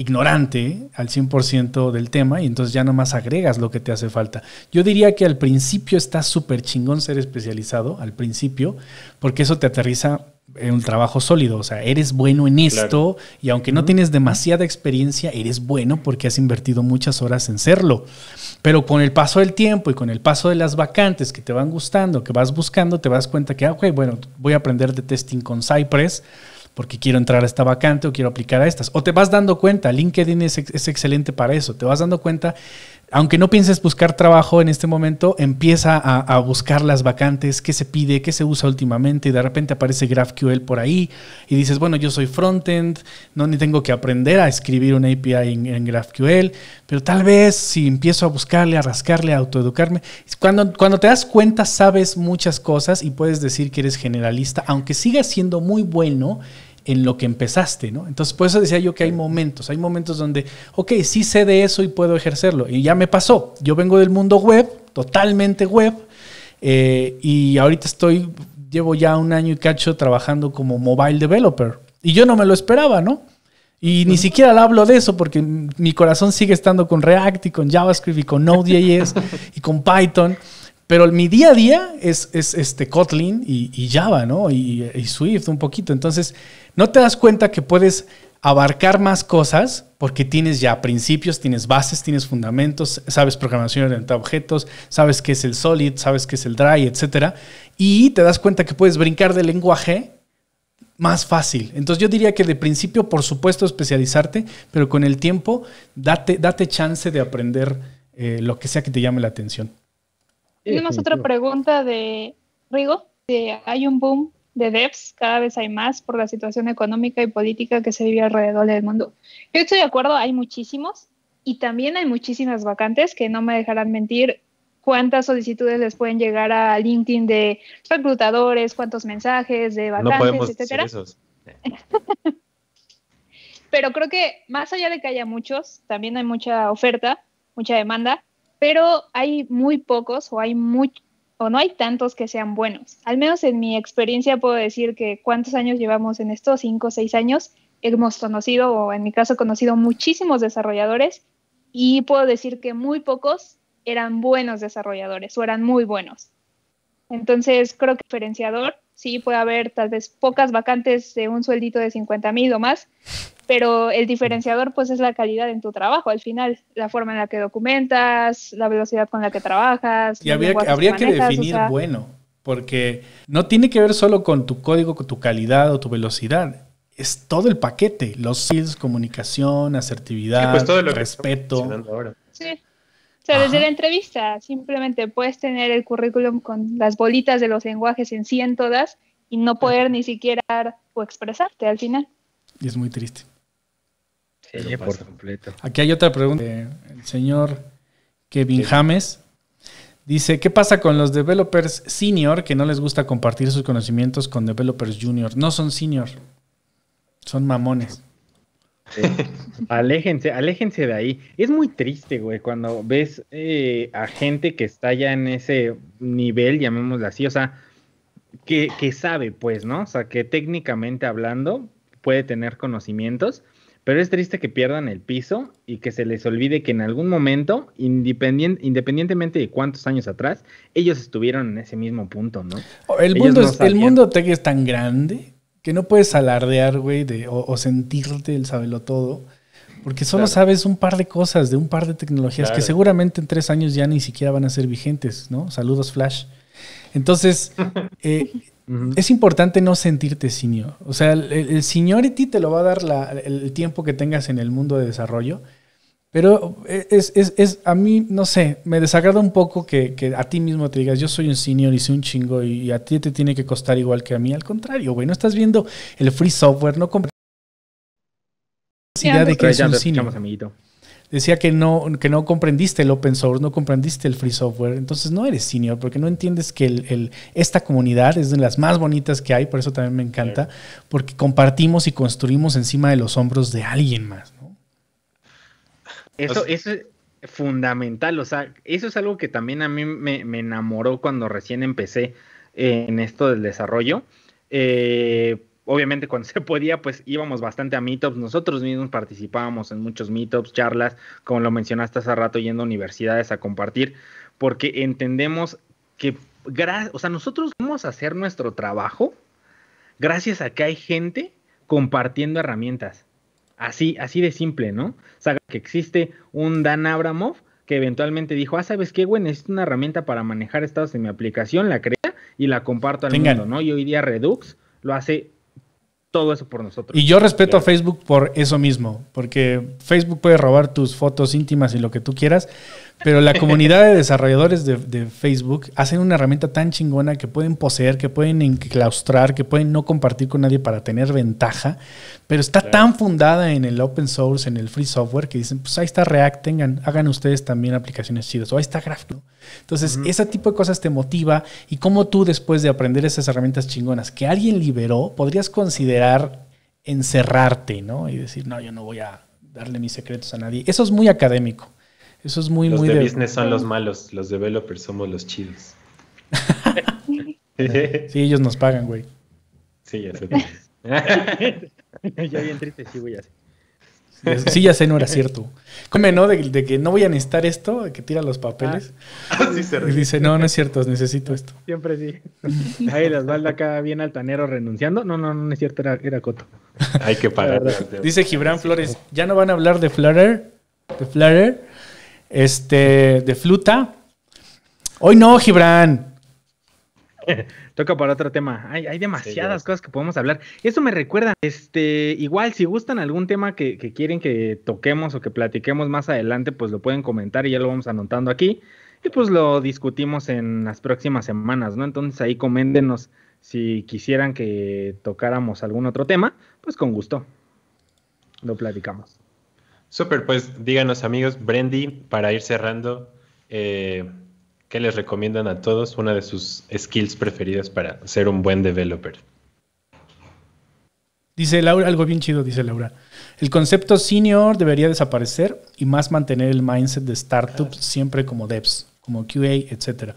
ignorante al 100% del tema y entonces ya nomás agregas lo que te hace falta. Yo diría que al principio está súper chingón ser especializado, al principio, porque eso te aterriza en un trabajo sólido, o sea, eres bueno en esto y aunque no tienes demasiada experiencia, eres bueno porque has invertido muchas horas en serlo. Pero con el paso del tiempo y con el paso de las vacantes que te van gustando, que vas buscando, te das cuenta que, ah, bueno, voy a aprender de testing con Cypress porque quiero entrar a esta vacante o quiero aplicar a estas. O te vas dando cuenta, LinkedIn es, excelente para eso, te vas dando cuenta aunque no pienses buscar trabajo en este momento, empieza a, buscar las vacantes, qué se pide, qué se usa últimamente, y de repente aparece GraphQL por ahí y dices, bueno, yo soy frontend, no ni tengo que aprender a escribir una API en, GraphQL, pero tal vez si empiezo a buscarle, a rascarle, a autoeducarme, cuando, cuando te das cuenta sabes muchas cosas y puedes decir que eres generalista, aunque sigas siendo muy bueno en lo que empezaste, ¿no? Entonces, por eso decía yo que hay momentos, hay momentos donde, ok, sí sé de eso y puedo ejercerlo. Y ya me pasó, yo vengo del mundo web, totalmente web, eh, y ahorita estoy, llevo ya un año y cacho trabajando como mobile developer. Y yo no me lo esperaba, ¿no? Y ni siquiera le hablo de eso porque mi corazón sigue estando con React y con JavaScript y con Node.js y con Python. Pero mi día a día es, este Kotlin y, Java, ¿no? Y, y Swift un poquito. Entonces, no te das cuenta que puedes abarcar más cosas porque tienes ya principios, tienes bases, tienes fundamentos, sabes programación orientada a objetos, sabes qué es el solid, sabes qué es el dry, etc. Y te das cuenta que puedes brincar de lenguaje más fácil. Entonces yo diría que de principio, por supuesto, especializarte, pero con el tiempo, date, date chance de aprender eh, lo que sea que te llame la atención. Tenemos otra pregunta de Rigo. De, hay un boom de devs, cada vez hay más por la situación económica y política que se vive alrededor del mundo. Yo estoy de acuerdo, hay muchísimos y también hay muchísimas vacantes que no me dejarán mentir cuántas solicitudes les pueden llegar a LinkedIn de reclutadores, cuántos mensajes de vacantes, no etcétera. pero creo que más allá de que haya muchos, también hay mucha oferta, mucha demanda, pero hay muy pocos o hay muy, o no hay tantos que sean buenos. Al menos en mi experiencia puedo decir que cuántos años llevamos en estos cinco o seis años, hemos conocido, o en mi caso conocido, muchísimos desarrolladores y puedo decir que muy pocos eran buenos desarrolladores o eran muy buenos. Entonces creo que diferenciador, sí puede haber tal vez pocas vacantes de un sueldito de 50 mil o más, pero el diferenciador pues es la calidad en tu trabajo al final, la forma en la que documentas, la velocidad con la que trabajas. Y habría, que, definir bueno, porque no tiene que ver solo con tu código, con tu calidad o tu velocidad. Es todo el paquete, los skills, comunicación, asertividad, pues, respeto. Sí. O sea, desde la entrevista, simplemente puedes tener el currículum con las bolitas de los lenguajes en 100 todas y no poder ni siquiera o expresarte al final. Y es muy triste por completo. Aquí hay otra pregunta. El señor Kevin James dice, ¿qué pasa con los developers senior que no les gusta compartir sus conocimientos con developers junior? No son senior, son mamones. aléjense, aléjense de ahí. Es muy triste, güey, cuando ves eh, a gente que está ya en ese nivel, llamémoslo así, o sea, que, que, sabe, pues, ¿no? O sea, que técnicamente hablando puede tener conocimientos, pero es triste que pierdan el piso y que se les olvide que en algún momento, independientemente de cuántos años atrás, ellos estuvieron en ese mismo punto, ¿no? Oh, el mundo, es, el mundo tech es tan grande que no puedes alardear, güey, de, o, sentirte el sabelo todo, porque solo sabes un par de cosas, de un par de tecnologías que seguramente en tres años ya ni siquiera van a ser vigentes, ¿no? Saludos, Flash. Entonces, eh, es importante no sentirte senior. O sea, el, el seniority te lo va a dar la, el tiempo que tengas en el mundo de desarrollo. Pero e, es, es, es, a mí, no sé, me desagrada un poco que, que, a ti mismo te digas, yo soy un senior y soy un chingo y a ti te tiene que costar igual que a mí. Al contrario, güey, no estás viendo el free software, no compras idea de que un Amiguito decía que no, que no comprendiste el open source, no comprendiste el free software, entonces no eres senior porque no entiendes que esta comunidad es de las más bonitas que hay, por eso también me encanta, porque compartimos y construimos encima de los hombros de alguien más. Eso, es fundamental, o sea, eso es algo que también a mí me, enamoró cuando recién empecé en esto del desarrollo. Eh, obviamente cuando se podía, pues íbamos bastante a meetups, nosotros mismos participábamos en muchos meetups, charlas, como lo mencionaste hace rato, yendo a universidades a compartir, porque entendemos que, o sea, nosotros vamos a hacer nuestro trabajo gracias a que hay gente compartiendo herramientas. Así, así de simple, ¿no? O sea, que existe un Dan Abramov que eventualmente dijo, ah, ¿sabes qué, güey? Necesito una herramienta para manejar estados en mi aplicación, la crea y la comparto al mundo, ¿no? Y hoy día Redux lo hace todo eso por nosotros. Y yo respeto a Facebook por eso mismo, porque Facebook puede robar tus fotos íntimas y lo que tú quieras, pero la comunidad de desarrolladores de, Facebook hacen una herramienta tan chingona que pueden poseer, que pueden enclaustrar, que pueden no compartir con nadie para tener ventaja, pero está tan fundada en el open source, en el free software, que dicen, pues ahí está React, hagan ustedes también aplicaciones chidas, o ahí está Graph. Entonces, ese tipo de cosas te motiva y cómo tú después de aprender esas herramientas chingonas que alguien liberó, podrías considerar encerrarte, ¿no? Y decir, no, yo no voy a darle mis secretos a nadie. Eso es muy académico. Eso es muy, muy... Los de, business son los malos, los developers somos los chidos. sí, ellos nos pagan, güey. Sí, ya sé. Ya bien triste, sí, güey, Sí, ya sé, no era cierto. Come, ¿no? De, que no voy a necesitar esto, que tira los papeles. Ah. Ah, sí y dice, no, no es cierto, necesito esto. Siempre sí. Ahí las balda acá bien altanero renunciando. No, no, no es cierto, era, era Coto. Hay que parar. Dice Gibran Flores, ya no van a hablar de Flutter, de Flutter. Este, de fluta. Hoy no, Gibran. Toca para otro tema. Hay, demasiadas cosas que podemos hablar. Eso me recuerda, este, igual si gustan algún tema que, quieren que toquemos o que platiquemos más adelante, pues lo pueden comentar y ya lo vamos anotando aquí. Y pues lo discutimos en las próximas semanas, ¿no? Entonces ahí coméndenos si quisieran que tocáramos algún otro tema, pues con gusto. Lo platicamos. Súper, pues díganos amigos, Brandy, para ir cerrando, eh, ¿qué les recomiendan a todos? Una de sus skills preferidas para ser un buen developer. Dice Laura, algo bien chido, dice Laura. El concepto senior debería desaparecer y más mantener el mindset de startups siempre como devs como QA, etcétera.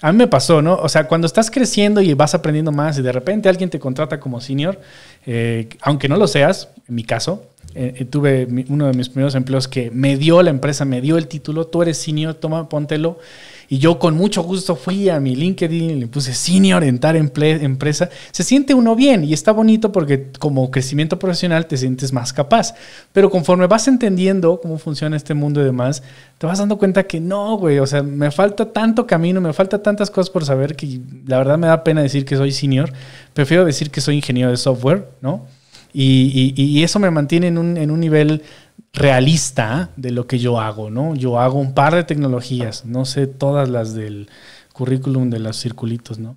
A mí me pasó, ¿no? O sea, cuando estás creciendo y vas aprendiendo más y de repente alguien te contrata como senior, eh, aunque no lo seas, en mi caso, eh, eh, tuve uno de mis primeros empleos que me dio la empresa, me dio el título, tú eres senior, toma, póntelo. Y yo con mucho gusto fui a mi LinkedIn y le puse Senior en tal empresa. Se siente uno bien y está bonito porque como crecimiento profesional te sientes más capaz. Pero conforme vas entendiendo cómo funciona este mundo y demás, te vas dando cuenta que no, güey. O sea, me falta tanto camino, me falta tantas cosas por saber que la verdad me da pena decir que soy senior. Prefiero decir que soy ingeniero de software, ¿no? Y, eso me mantiene en un, nivel realista de lo que yo hago, ¿no? Yo hago un par de tecnologías, no sé todas las del currículum de los circulitos, ¿no?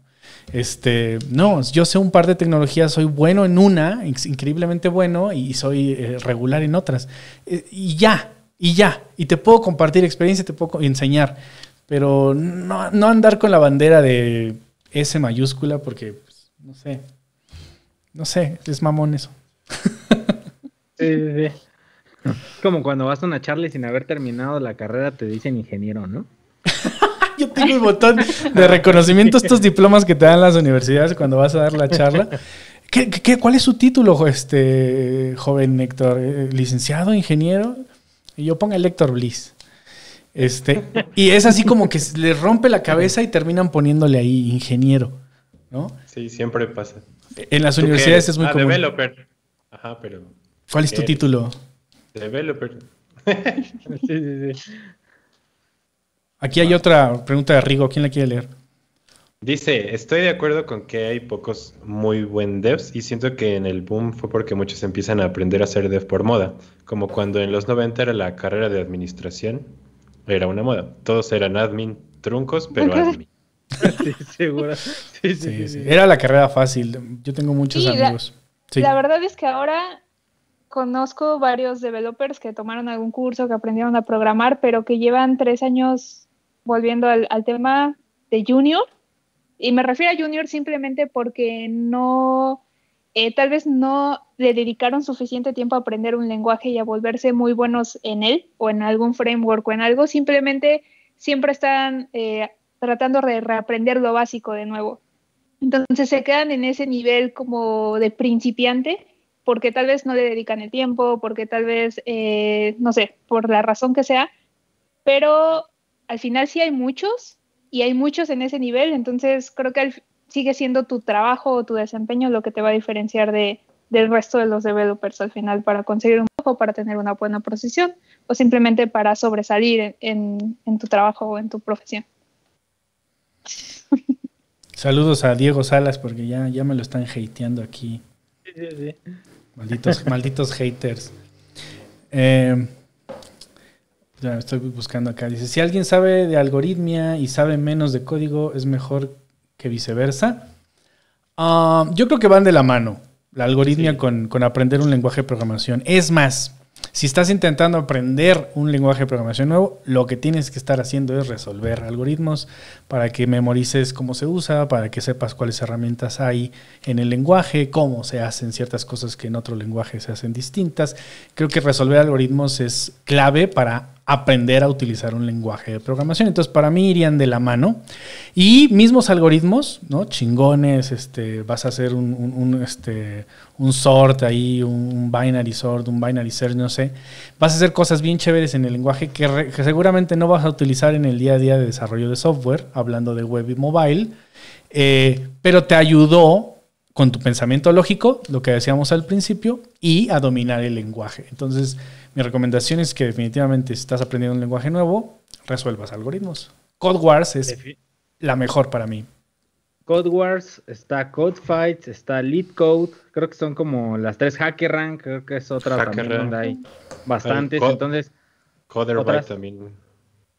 Este, no, yo sé un par de tecnologías, soy bueno en una, increíblemente bueno, y soy eh, regular en otras. Eh, y ya, y ya, y te puedo compartir experiencia, te puedo enseñar, pero no, no andar con la bandera de S mayúscula porque, pues, no sé, no sé, es mamón eso sí, Como cuando vas a una charla y sin haber terminado la carrera te dicen ingeniero, ¿no? Yo tengo un botón de reconocimiento estos diplomas que te dan las universidades cuando vas a dar la charla. ¿Qué, cuál es su título, este joven Héctor? Eh, eh, ¿Licenciado, ingeniero? Y yo pongo Héctor Bliss. Este, y es así como que le rompe la cabeza y terminan poniéndole ahí ingeniero, ¿no? Sí, siempre pasa. En las universidades es muy ah, común. Ah, pero. ¿Cuál es tu título? Developer. sí, Aquí hay otra pregunta de Rigo. ¿Quién la quiere leer? Dice, estoy de acuerdo con que hay pocos muy buen devs y siento que en el boom fue porque muchos empiezan a aprender a hacer dev por moda, como cuando en los 90 era la carrera de administración, era una moda. Todos eran admin truncos, pero admin. sí, seguro. era la carrera fácil. Yo tengo muchos amigos. La verdad es que ahora conozco varios developers que tomaron algún curso, que aprendieron a programar, pero que llevan tres años volviendo al, tema de junior. Y me refiero a junior simplemente porque no, eh, tal vez no le dedicaron suficiente tiempo a aprender un lenguaje y a volverse muy buenos en él o en algún framework o en algo, simplemente siempre están eh, tratando de reaprender lo básico de nuevo. Entonces se quedan en ese nivel como de principiante porque tal vez no le dedican el tiempo, porque tal vez, eh, no sé, por la razón que sea, pero al final sí hay muchos y hay muchos en ese nivel, entonces creo que sigue siendo tu trabajo o tu desempeño lo que te va a diferenciar del resto de los developers al final para conseguir un trabajo, para tener una buena posición o simplemente para sobresalir en, en tu trabajo o en tu profesión. Saludos a Diego Salas porque ya, ya me lo están hateando aquí. Sí, Malditos, malditos haters. Eh, estoy buscando acá. Dice, si alguien sabe de algoritmia y sabe menos de código, es mejor que viceversa. Ah, yo creo que van de la mano la algoritmia con, con aprender un lenguaje de programación. Es más, si estás intentando aprender un lenguaje de programación nuevo, lo que tienes que estar haciendo es resolver algoritmos para que memorices cómo se usa, para que sepas cuáles herramientas hay en el lenguaje, cómo se hacen ciertas cosas que en otro lenguaje se hacen distintas. Creo que resolver algoritmos es clave para aprender a utilizar un lenguaje de programación. Entonces, para mí irían de la mano. Y mismos algoritmos, ¿no? Chingones, este, vas a hacer un, este, un sort ahí, un, binary sort, un binary search, no sé. Vas a hacer cosas bien chéveres en el lenguaje que, seguramente no vas a utilizar en el día a día de desarrollo de software, hablando de web y mobile, eh, pero te ayudó con tu pensamiento lógico, lo que decíamos al principio, y a dominar el lenguaje. Entonces, mi recomendación es que definitivamente si estás aprendiendo un lenguaje nuevo, resuelvas algoritmos. Code Wars es la mejor para mí. Code Wars, está Code está Lead Code, creo que son como las tres Hacker creo que es otra donde hay bastantes, entonces Coder también.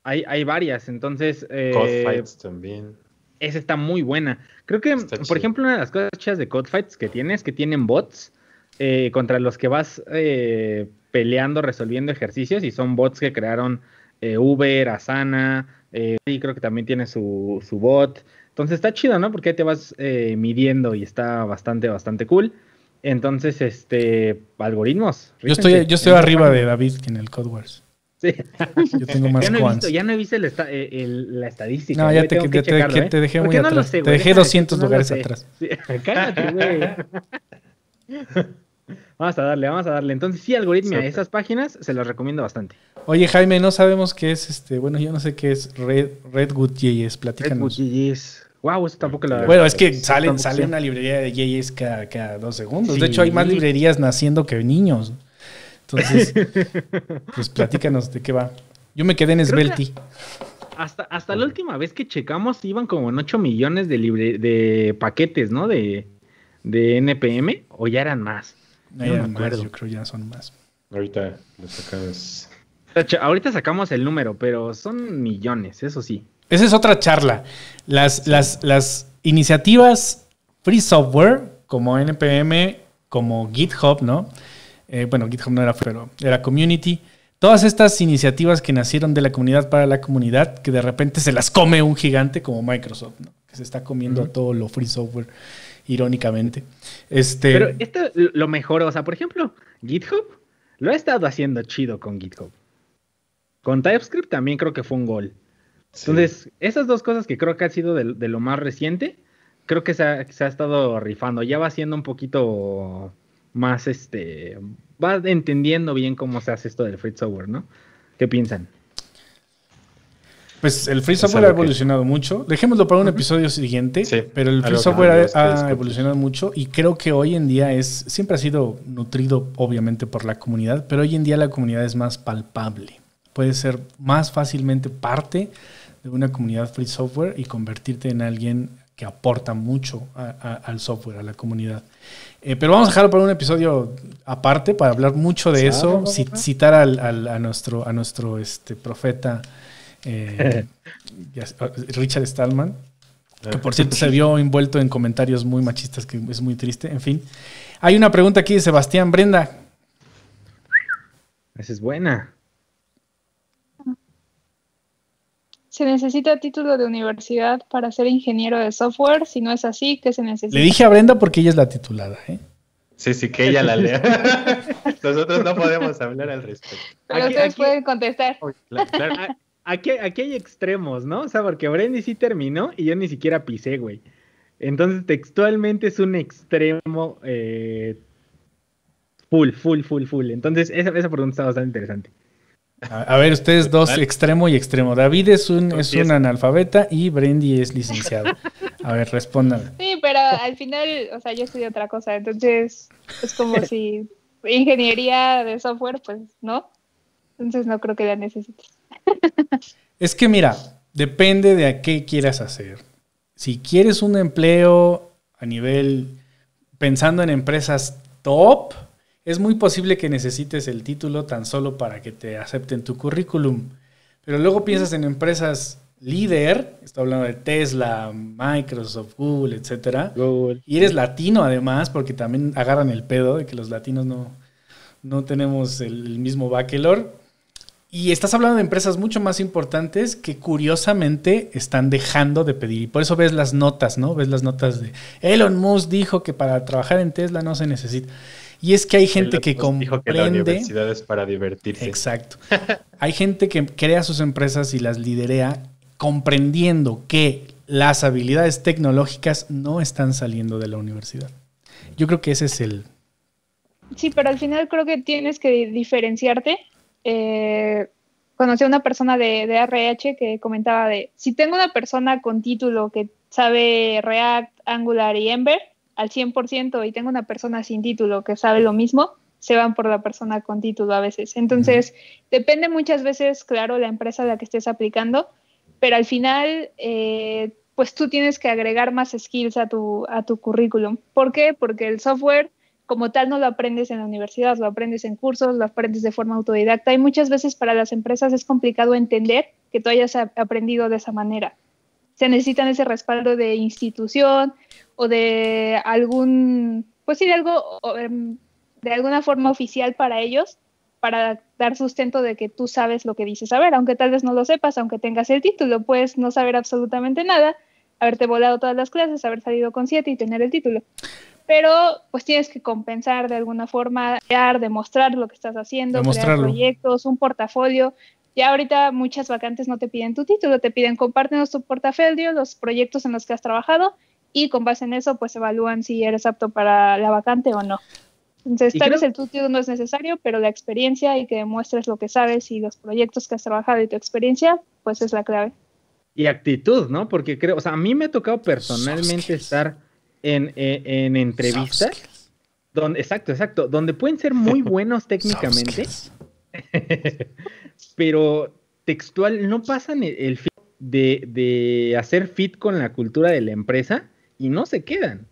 Hay, varias, entonces eh, también. Esa está muy buena. Creo que, por ejemplo, una de las cosas chidas de Code que tienes es que tienen bots eh, contra los que vas eh, peleando, resolviendo ejercicios y son bots que crearon eh, Uber, Asana, eh, y creo que también tiene su, su, bot. Entonces está chido, ¿no? Porque te vas eh, midiendo y está bastante, bastante cool. Entonces, este, algoritmos. Yo estoy, yo estoy arriba de David en el Codewars Sí. Yo tengo más ya no he visto, ya no he visto eh, la estadística. No, ya te, te, dejé muy atrás. te dejé 200 lugares atrás. Cállate, güey. Vamos a darle, vamos a darle. Entonces, sí, algoritmo a esas páginas se las recomiendo bastante. Oye, Jaime, no sabemos qué es este. Bueno, yo no sé qué es Red, JS platícanos. JS Wow, eso tampoco la. Bueno, es que salen, sale una librería de JS cada, dos segundos. De hecho, hay más librerías naciendo que niños. Entonces, pues platícanos de qué va. Yo me quedé en Svelte Hasta, hasta la última vez que checamos iban como en 8 millones de, de paquetes, ¿no? de NPM, o ya eran más. No, yo, me acuerdo. ya son más. Ahorita sacamos. Ahorita sacamos el número, pero son millones, eso sí. Esa es otra charla. Las, las, las iniciativas free software, como NPM, como GitHub, ¿no? Eh, bueno, GitHub no era free, pero era community. Todas estas iniciativas que nacieron de la comunidad para la comunidad, que de repente se las come un gigante como Microsoft, ¿no? que se está comiendo todo lo free software irónicamente. Este... Pero esto lo mejor, o sea, por ejemplo, GitHub lo ha estado haciendo chido con GitHub. Con TypeScript también creo que fue un gol. Entonces, esas dos cosas que creo que han sido de, lo más reciente, creo que se ha, se ha, estado rifando. Ya va siendo un poquito más, este, va entendiendo bien cómo se hace esto del free software, ¿no? ¿Qué piensan? Pues el free software ha evolucionado mucho. Dejémoslo para un episodio siguiente. pero el free software ha, evolucionado mucho y creo que hoy en día es siempre ha sido nutrido obviamente por la comunidad, pero hoy en día la comunidad es más palpable. Puedes ser más fácilmente parte de una comunidad free software y convertirte en alguien que aporta mucho al software, a la comunidad. Eh, pero vamos a dejarlo para un episodio aparte para hablar mucho de eso, ah, citar a nuestro, a nuestro este, profeta. Eh, Richard Stallman, que por cierto se vio envuelto en comentarios muy machistas, que es muy triste. En fin, hay una pregunta aquí de Sebastián Brenda. Esa es buena. ¿Se necesita título de universidad para ser ingeniero de software? Si no es así, ¿qué se necesita? Le dije a Brenda porque ella es la titulada. ¿eh? Sí, sí, que ella la lea. Nosotros no podemos hablar al respecto. Pero ustedes pueden contestar aquí, hay extremos, ¿no? O sea, porque Brandy sí terminó y yo ni siquiera pisé, güey. Entonces, textualmente es un extremo eh, full, full, full, full. Entonces, esa, esa pregunta está bastante interesante. A, ver, ustedes dos, extremo y extremo. David es un, es un analfabeta y Brandy es licenciado. A ver, respóndame. Sí, pero al final, o sea, yo estudié otra cosa, entonces es como si ingeniería de software, pues no. Entonces no creo que la necesites. Es que mira, depende de a qué quieras hacer. Si quieres un empleo a nivel, pensando en empresas top, es muy posible que necesites el título tan solo para que te acepten tu currículum. Pero luego piensas en empresas líder, estoy hablando de Tesla, Microsoft, Google, etcétera. Y eres latino además, porque también agarran el pedo de que los latinos no, no tenemos el mismo bachelor. Y estás hablando de empresas mucho más importantes que curiosamente están dejando de pedir. Y por eso ves las notas, ¿no? Ves las notas de Elon Musk dijo que para trabajar en Tesla no se necesita. Y es que hay gente que Musk Dijo que la universidad es para divertirse. Exacto. hay gente que crea sus empresas y las liderea comprendiendo que las habilidades tecnológicas no están saliendo de la universidad. Yo creo que ese es el. Sí, pero al final creo que tienes que diferenciarte eh, conocí a una persona de, RH que comentaba de, si tengo una persona con título que sabe React, Angular y Ember al 100% y tengo una persona sin título que sabe lo mismo, se van por la persona con título a veces. Entonces, depende muchas veces, claro, la empresa a la que estés aplicando, pero al final, eh, pues tú tienes que agregar más skills a tu, a tu currículum. ¿Por qué? Porque el software como tal no lo aprendes en la universidad, lo aprendes en cursos, lo aprendes de forma autodidacta y muchas veces para las empresas es complicado entender que tú hayas aprendido de esa manera. Se necesita ese respaldo de institución o de algún, pues sí, de algo, em, de alguna forma oficial para ellos, para dar sustento de que tú sabes lo que dices A ver, aunque tal vez no lo sepas, aunque tengas el título, puedes no saber absolutamente nada, haberte volado todas las clases, haber salido con siete y tener el título pero pues tienes que compensar de alguna forma, crear, demostrar lo que estás haciendo, crear proyectos, un portafolio. Ya ahorita muchas vacantes no te piden tu título, te piden compártenos tu portafolio, los proyectos en los que has trabajado y con base en eso pues evalúan si eres apto para la vacante o no. Entonces tal vez el título no es necesario, pero la experiencia y que demuestres lo que sabes y los proyectos que has trabajado y tu experiencia pues es la clave. Y actitud, ¿no? Porque creo, o sea, a mí me ha tocado pues, personalmente estar en, eh, en, entrevistas. Donde, exacto, exacto. Donde pueden ser muy buenos técnicamente, pero textual no pasan el, de, de, hacer fit con la cultura de la empresa y no se quedan.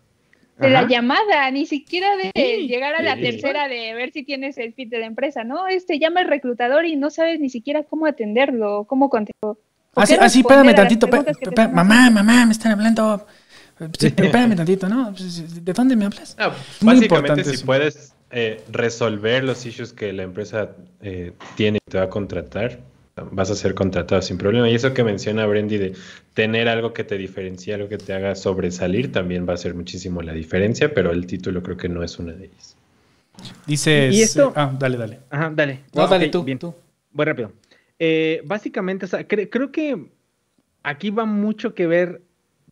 De la llamada, ni siquiera de llegar a la tercera de ver si tienes el fit de la empresa, ¿no? Este llama el reclutador y no sabes ni siquiera cómo atenderlo, cómo contestarlo. Así, así espérame tantito. Mamá, mamá, me están hablando. Sí, espérame tantito, ¿no? Pues, ¿De dónde me hablas? Ah, básicamente, si puedes eh, resolver los issues que la empresa eh, tiene y te va a contratar, vas a ser contratado sin problema. Y eso que menciona Brendy de tener algo que te diferencie, algo que te haga sobresalir, también va a ser muchísimo la diferencia, pero el título creo que no es una de ellas. Dices. ¿Y esto? ah, dale, dale. Ajá, dale. dale tú. tú. Voy rápido. Eh, básicamente, creo que aquí va mucho que ver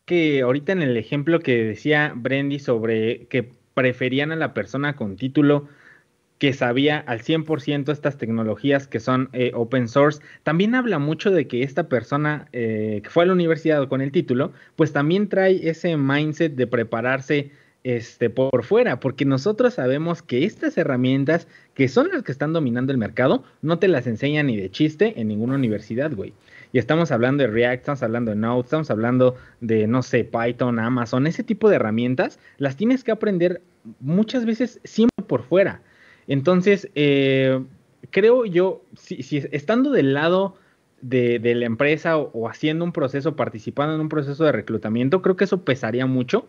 que ahorita en el ejemplo que decía Brandy sobre que preferían a la persona con título que sabía al 100% estas tecnologías que son eh, open source, también habla mucho de que esta persona eh, que fue a la universidad con el título, pues también trae ese mindset de prepararse este, por fuera, porque nosotros sabemos que estas herramientas, que son las que están dominando el mercado, no te las enseñan ni de chiste en ninguna universidad, güey. Y estamos hablando de React, estamos hablando de Node, estamos hablando de, no sé, Python, Amazon, ese tipo de herramientas, las tienes que aprender muchas veces siempre por fuera. Entonces, eh, creo yo, si, estando del lado de, la empresa o, haciendo un proceso, participando en un proceso de reclutamiento, creo que eso pesaría mucho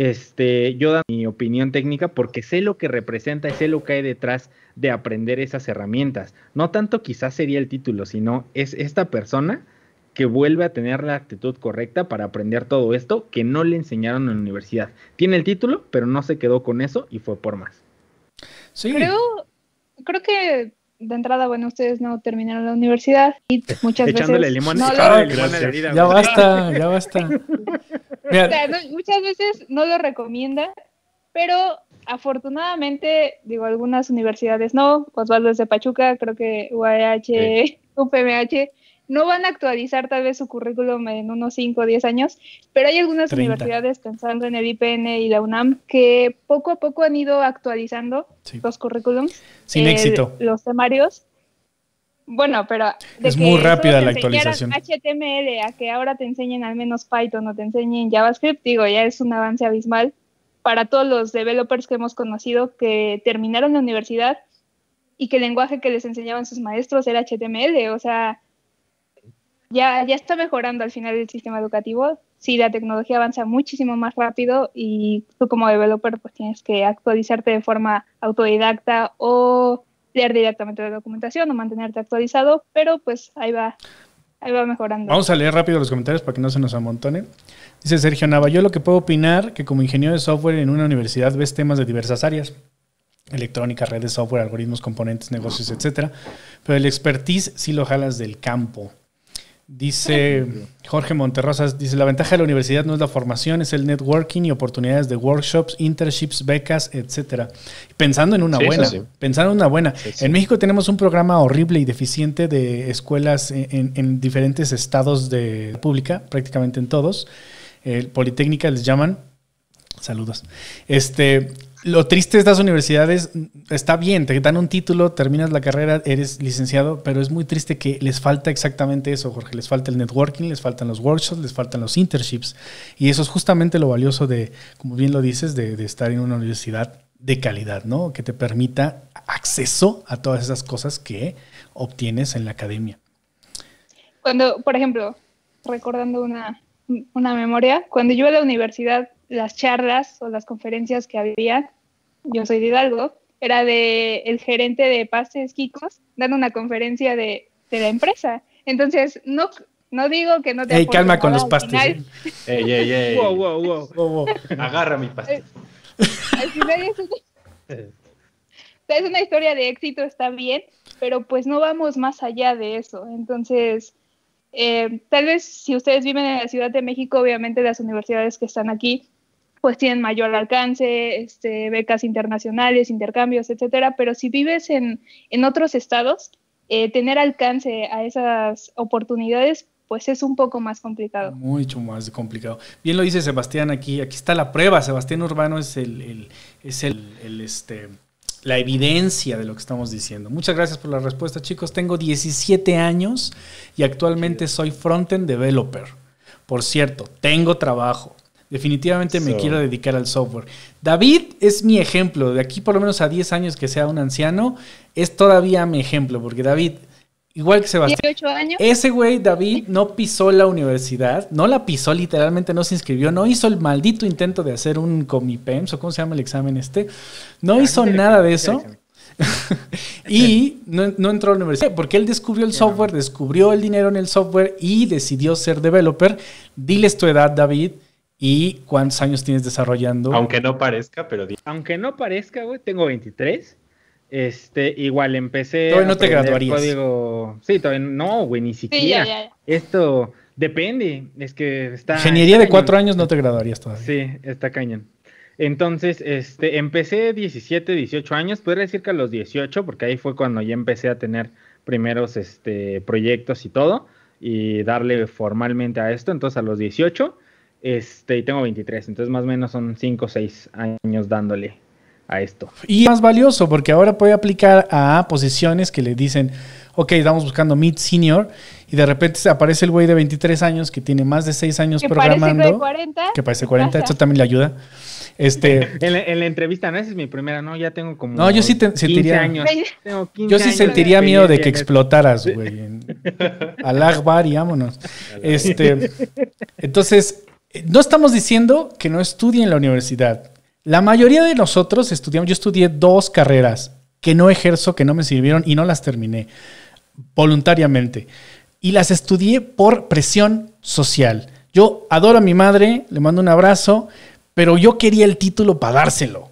este, yo da mi opinión técnica porque sé lo que representa y sé lo que hay detrás de aprender esas herramientas. No tanto quizás sería el título, sino es esta persona que vuelve a tener la actitud correcta para aprender todo esto que no le enseñaron en la universidad. Tiene el título, pero no se quedó con eso y fue por más. Sí. Creo, creo que de entrada, bueno, ustedes no terminaron la universidad y muchas veces... no lo... ya basta, ya basta. muchas veces no lo recomienda, pero afortunadamente, digo, algunas universidades no, Osvaldo es de Pachuca, creo que UAH, UPMH no van a actualizar tal vez su currículum en unos 5 o 10 años, pero hay algunas universidades, pensando en el IPN y la UNAM, que poco a poco han ido actualizando los currículums. Sin eh, éxito. Los temarios. Bueno, pero... es muy rápida la actualización. HTML, a que ahora te enseñen al menos Python o te enseñen JavaScript, digo, ya es un avance abismal para todos los developers que hemos conocido que terminaron la universidad y que el lenguaje que les enseñaban sus maestros era HTML, o sea, ya, ya está mejorando al final el sistema educativo. Sí, la tecnología avanza muchísimo más rápido y tú como developer pues tienes que actualizarte de forma autodidacta o leer directamente la documentación o mantenerte actualizado, pero pues ahí va. Ahí va mejorando. Vamos a leer rápido los comentarios para que no se nos amontone. Dice Sergio Nava, yo lo que puedo opinar que como ingeniero de software en una universidad ves temas de diversas áreas electrónica, redes, software, algoritmos, componentes, negocios, etcétera. Pero el expertise sí lo jalas del campo. Dice Jorge Monterrosas, dice, la ventaja de la universidad no es la formación, es el networking y oportunidades de workshops, internships, becas, etcétera. Pensando en una buena, pensando en una buena. en México tenemos un programa horrible y deficiente de escuelas en, diferentes estados de pública, prácticamente en todos. Politécnica les llaman. Saludos. Este, lo triste de estas universidades está bien, te dan un título, terminas la carrera, eres licenciado, pero es muy triste que les falta exactamente eso, Jorge. Les falta el networking, les faltan los workshops, les faltan los internships. Y eso es justamente lo valioso de, como bien lo dices, de, estar en una universidad de calidad, ¿no? Que te permita acceso a todas esas cosas que obtienes en la academia. Cuando, por ejemplo, recordando una, una memoria, cuando yo a la universidad las charlas o las conferencias que había, yo soy de Hidalgo, era de el gerente de pastes, Kikos dando una conferencia de, la empresa. Entonces, no, no digo que no te... Ey, calma con los pastes. ¿eh? Ey, ey, ey. wow, wow, wow, Agarra mi pastel. es una... historia de éxito, está bien, pero pues no vamos más allá de eso. Entonces, eh, tal vez si ustedes viven en la Ciudad de México, obviamente las universidades que están aquí pues tienen mayor alcance, este, becas internacionales, intercambios, etcétera. Pero si vives en, en otros estados, eh, tener alcance a esas oportunidades pues es un poco más complicado. Mucho más complicado. Bien lo dice Sebastián aquí, aquí está la prueba. Sebastián Urbano es el, es el, este, la evidencia de lo que estamos diciendo. Muchas gracias por la respuesta, chicos. Tengo 17 años y actualmente soy frontend developer. Por cierto, tengo trabajo, Definitivamente me quiero dedicar al software. David es mi ejemplo. De aquí por lo menos a 10 años que sea un anciano, es todavía mi ejemplo, porque David, igual que Sebastián, ese güey David no pisó la universidad, no la pisó literalmente, no se inscribió, no hizo el maldito intento de hacer un comipems o cómo se llama el examen este, no ah, hizo nada de eso. y no, no, entró a la universidad porque él descubrió el software, descubrió el dinero en el software y decidió ser developer. Diles tu edad, David y cuántos años tienes desarrollando. Aunque no parezca, pero... Aunque no parezca, güey, tengo 23. Este, igual empecé... Todavía no te graduarías. Sí, todavía no, güey, ni siquiera. Esto depende, es que está... Ingeniería de cuatro años no te graduarías todavía. Sí, está cañón. Entonces, este, empecé 17, 18 años, podría decir que a los 18, porque ahí fue cuando ya empecé a tener primeros este, proyectos y todo, y darle formalmente a esto, entonces a los 18 este, y tengo 23, entonces más o menos son 5 o 6 años dándole a esto. Y es más valioso porque ahora puede aplicar a posiciones que le dicen, ok, estamos buscando mid senior y de repente aparece el güey de 23 años que tiene más de 6 años que programando. Parece 40, que parece 40. eso también le ayuda. Este, en, la, entrevista, no, esa es mi primera, no, ya tengo como. No, yo sí Años. yo sí sentiría miedo de que explotaras, güey. Al Akbar y vámonos. Este, entonces, no estamos diciendo que no estudie en la universidad. La mayoría de nosotros estudiamos, yo estudié dos carreras que no ejerzo, que no me sirvieron y no las terminé voluntariamente. Y las estudié por presión social. Yo adoro a mi madre, le mando un abrazo, pero yo quería el título para dárselo.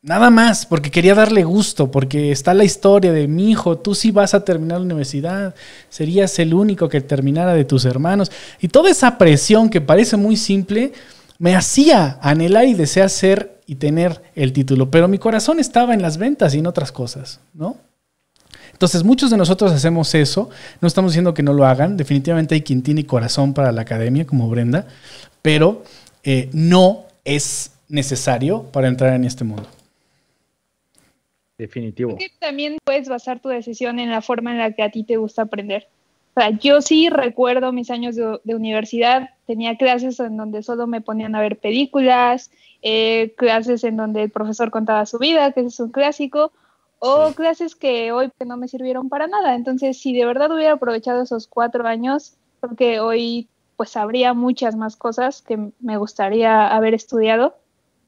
Nada más, porque quería darle gusto, porque está la historia de mi hijo, tú sí vas a terminar la universidad, serías el único que terminara de tus hermanos. Y toda esa presión que parece muy simple, me hacía anhelar y desear ser y tener el título, pero mi corazón estaba en las ventas y en otras cosas, ¿no? Entonces, muchos de nosotros hacemos eso, no estamos diciendo que no lo hagan, definitivamente hay quien tiene corazón para la academia, como Brenda, pero eh, no es necesario para entrar en este mundo. Definitivo. también puedes basar tu decisión en la forma en la que a ti te gusta aprender. O sea, yo sí recuerdo mis años de, universidad, tenía clases en donde solo me ponían a ver películas, eh, clases en donde el profesor contaba su vida, que es un clásico, o clases que hoy no me sirvieron para nada. Entonces, si de verdad hubiera aprovechado esos cuatro años, porque hoy pues habría muchas más cosas que me gustaría haber estudiado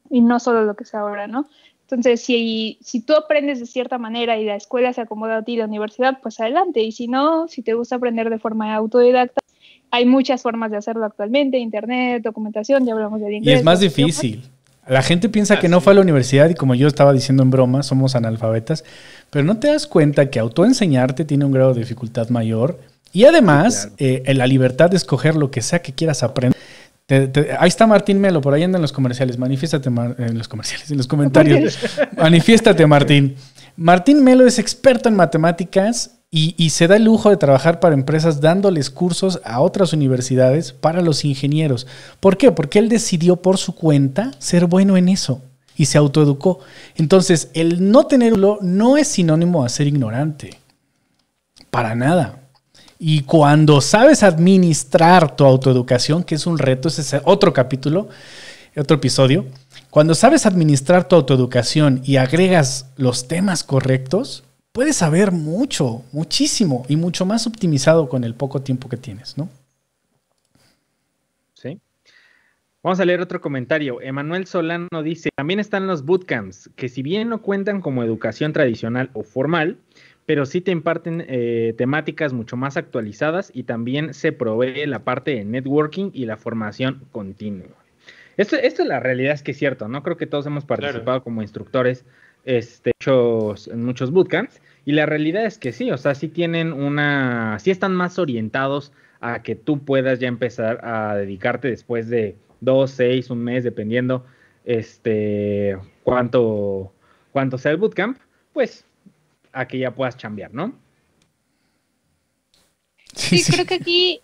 y no solo lo que sé ahora, ¿no? Entonces, si, si tú aprendes de cierta manera y la escuela se acomoda a ti, la universidad, pues adelante. Y si no, si te gusta aprender de forma autodidacta, hay muchas formas de hacerlo actualmente, internet, documentación, ya hablamos de... inglés. Y es más difícil. La gente piensa que no fue a la universidad y como yo estaba diciendo en broma, somos analfabetas, pero no te das cuenta que autoenseñarte tiene un grado de dificultad mayor y además eh, la libertad de escoger lo que sea que quieras aprender ahí está Martín Melo, por ahí en los comerciales. Manifiéstate, en eh, los comerciales, en los comentarios. Manifiéstate, Martín. Martín Melo es experto en matemáticas y, y, se da el lujo de trabajar para empresas dándoles cursos a otras universidades para los ingenieros. ¿Por qué? Porque él decidió por su cuenta ser bueno en eso y se autoeducó. Entonces, el no tenerlo no es sinónimo a ser ignorante. Para nada. Y cuando sabes administrar tu autoeducación, que es un reto, ese es otro capítulo, otro episodio, cuando sabes administrar tu autoeducación y agregas los temas correctos, puedes saber mucho, muchísimo y mucho más optimizado con el poco tiempo que tienes, ¿no? Sí. Vamos a leer otro comentario. Emanuel Solano dice, también están los bootcamps, que si bien no cuentan como educación tradicional o formal, pero sí te imparten eh, temáticas mucho más actualizadas y también se provee la parte de networking y la formación continua. Esto, es la realidad es que es cierto, ¿no? Creo que todos hemos participado como instructores este, en muchos bootcamps y la realidad es que sí, o sea, sí tienen una, sí están más orientados a que tú puedas ya empezar a dedicarte después de dos, seis, un mes, dependiendo este, cuánto, cuánto sea el bootcamp, pues a que ya puedas cambiar, ¿no? Sí, creo que aquí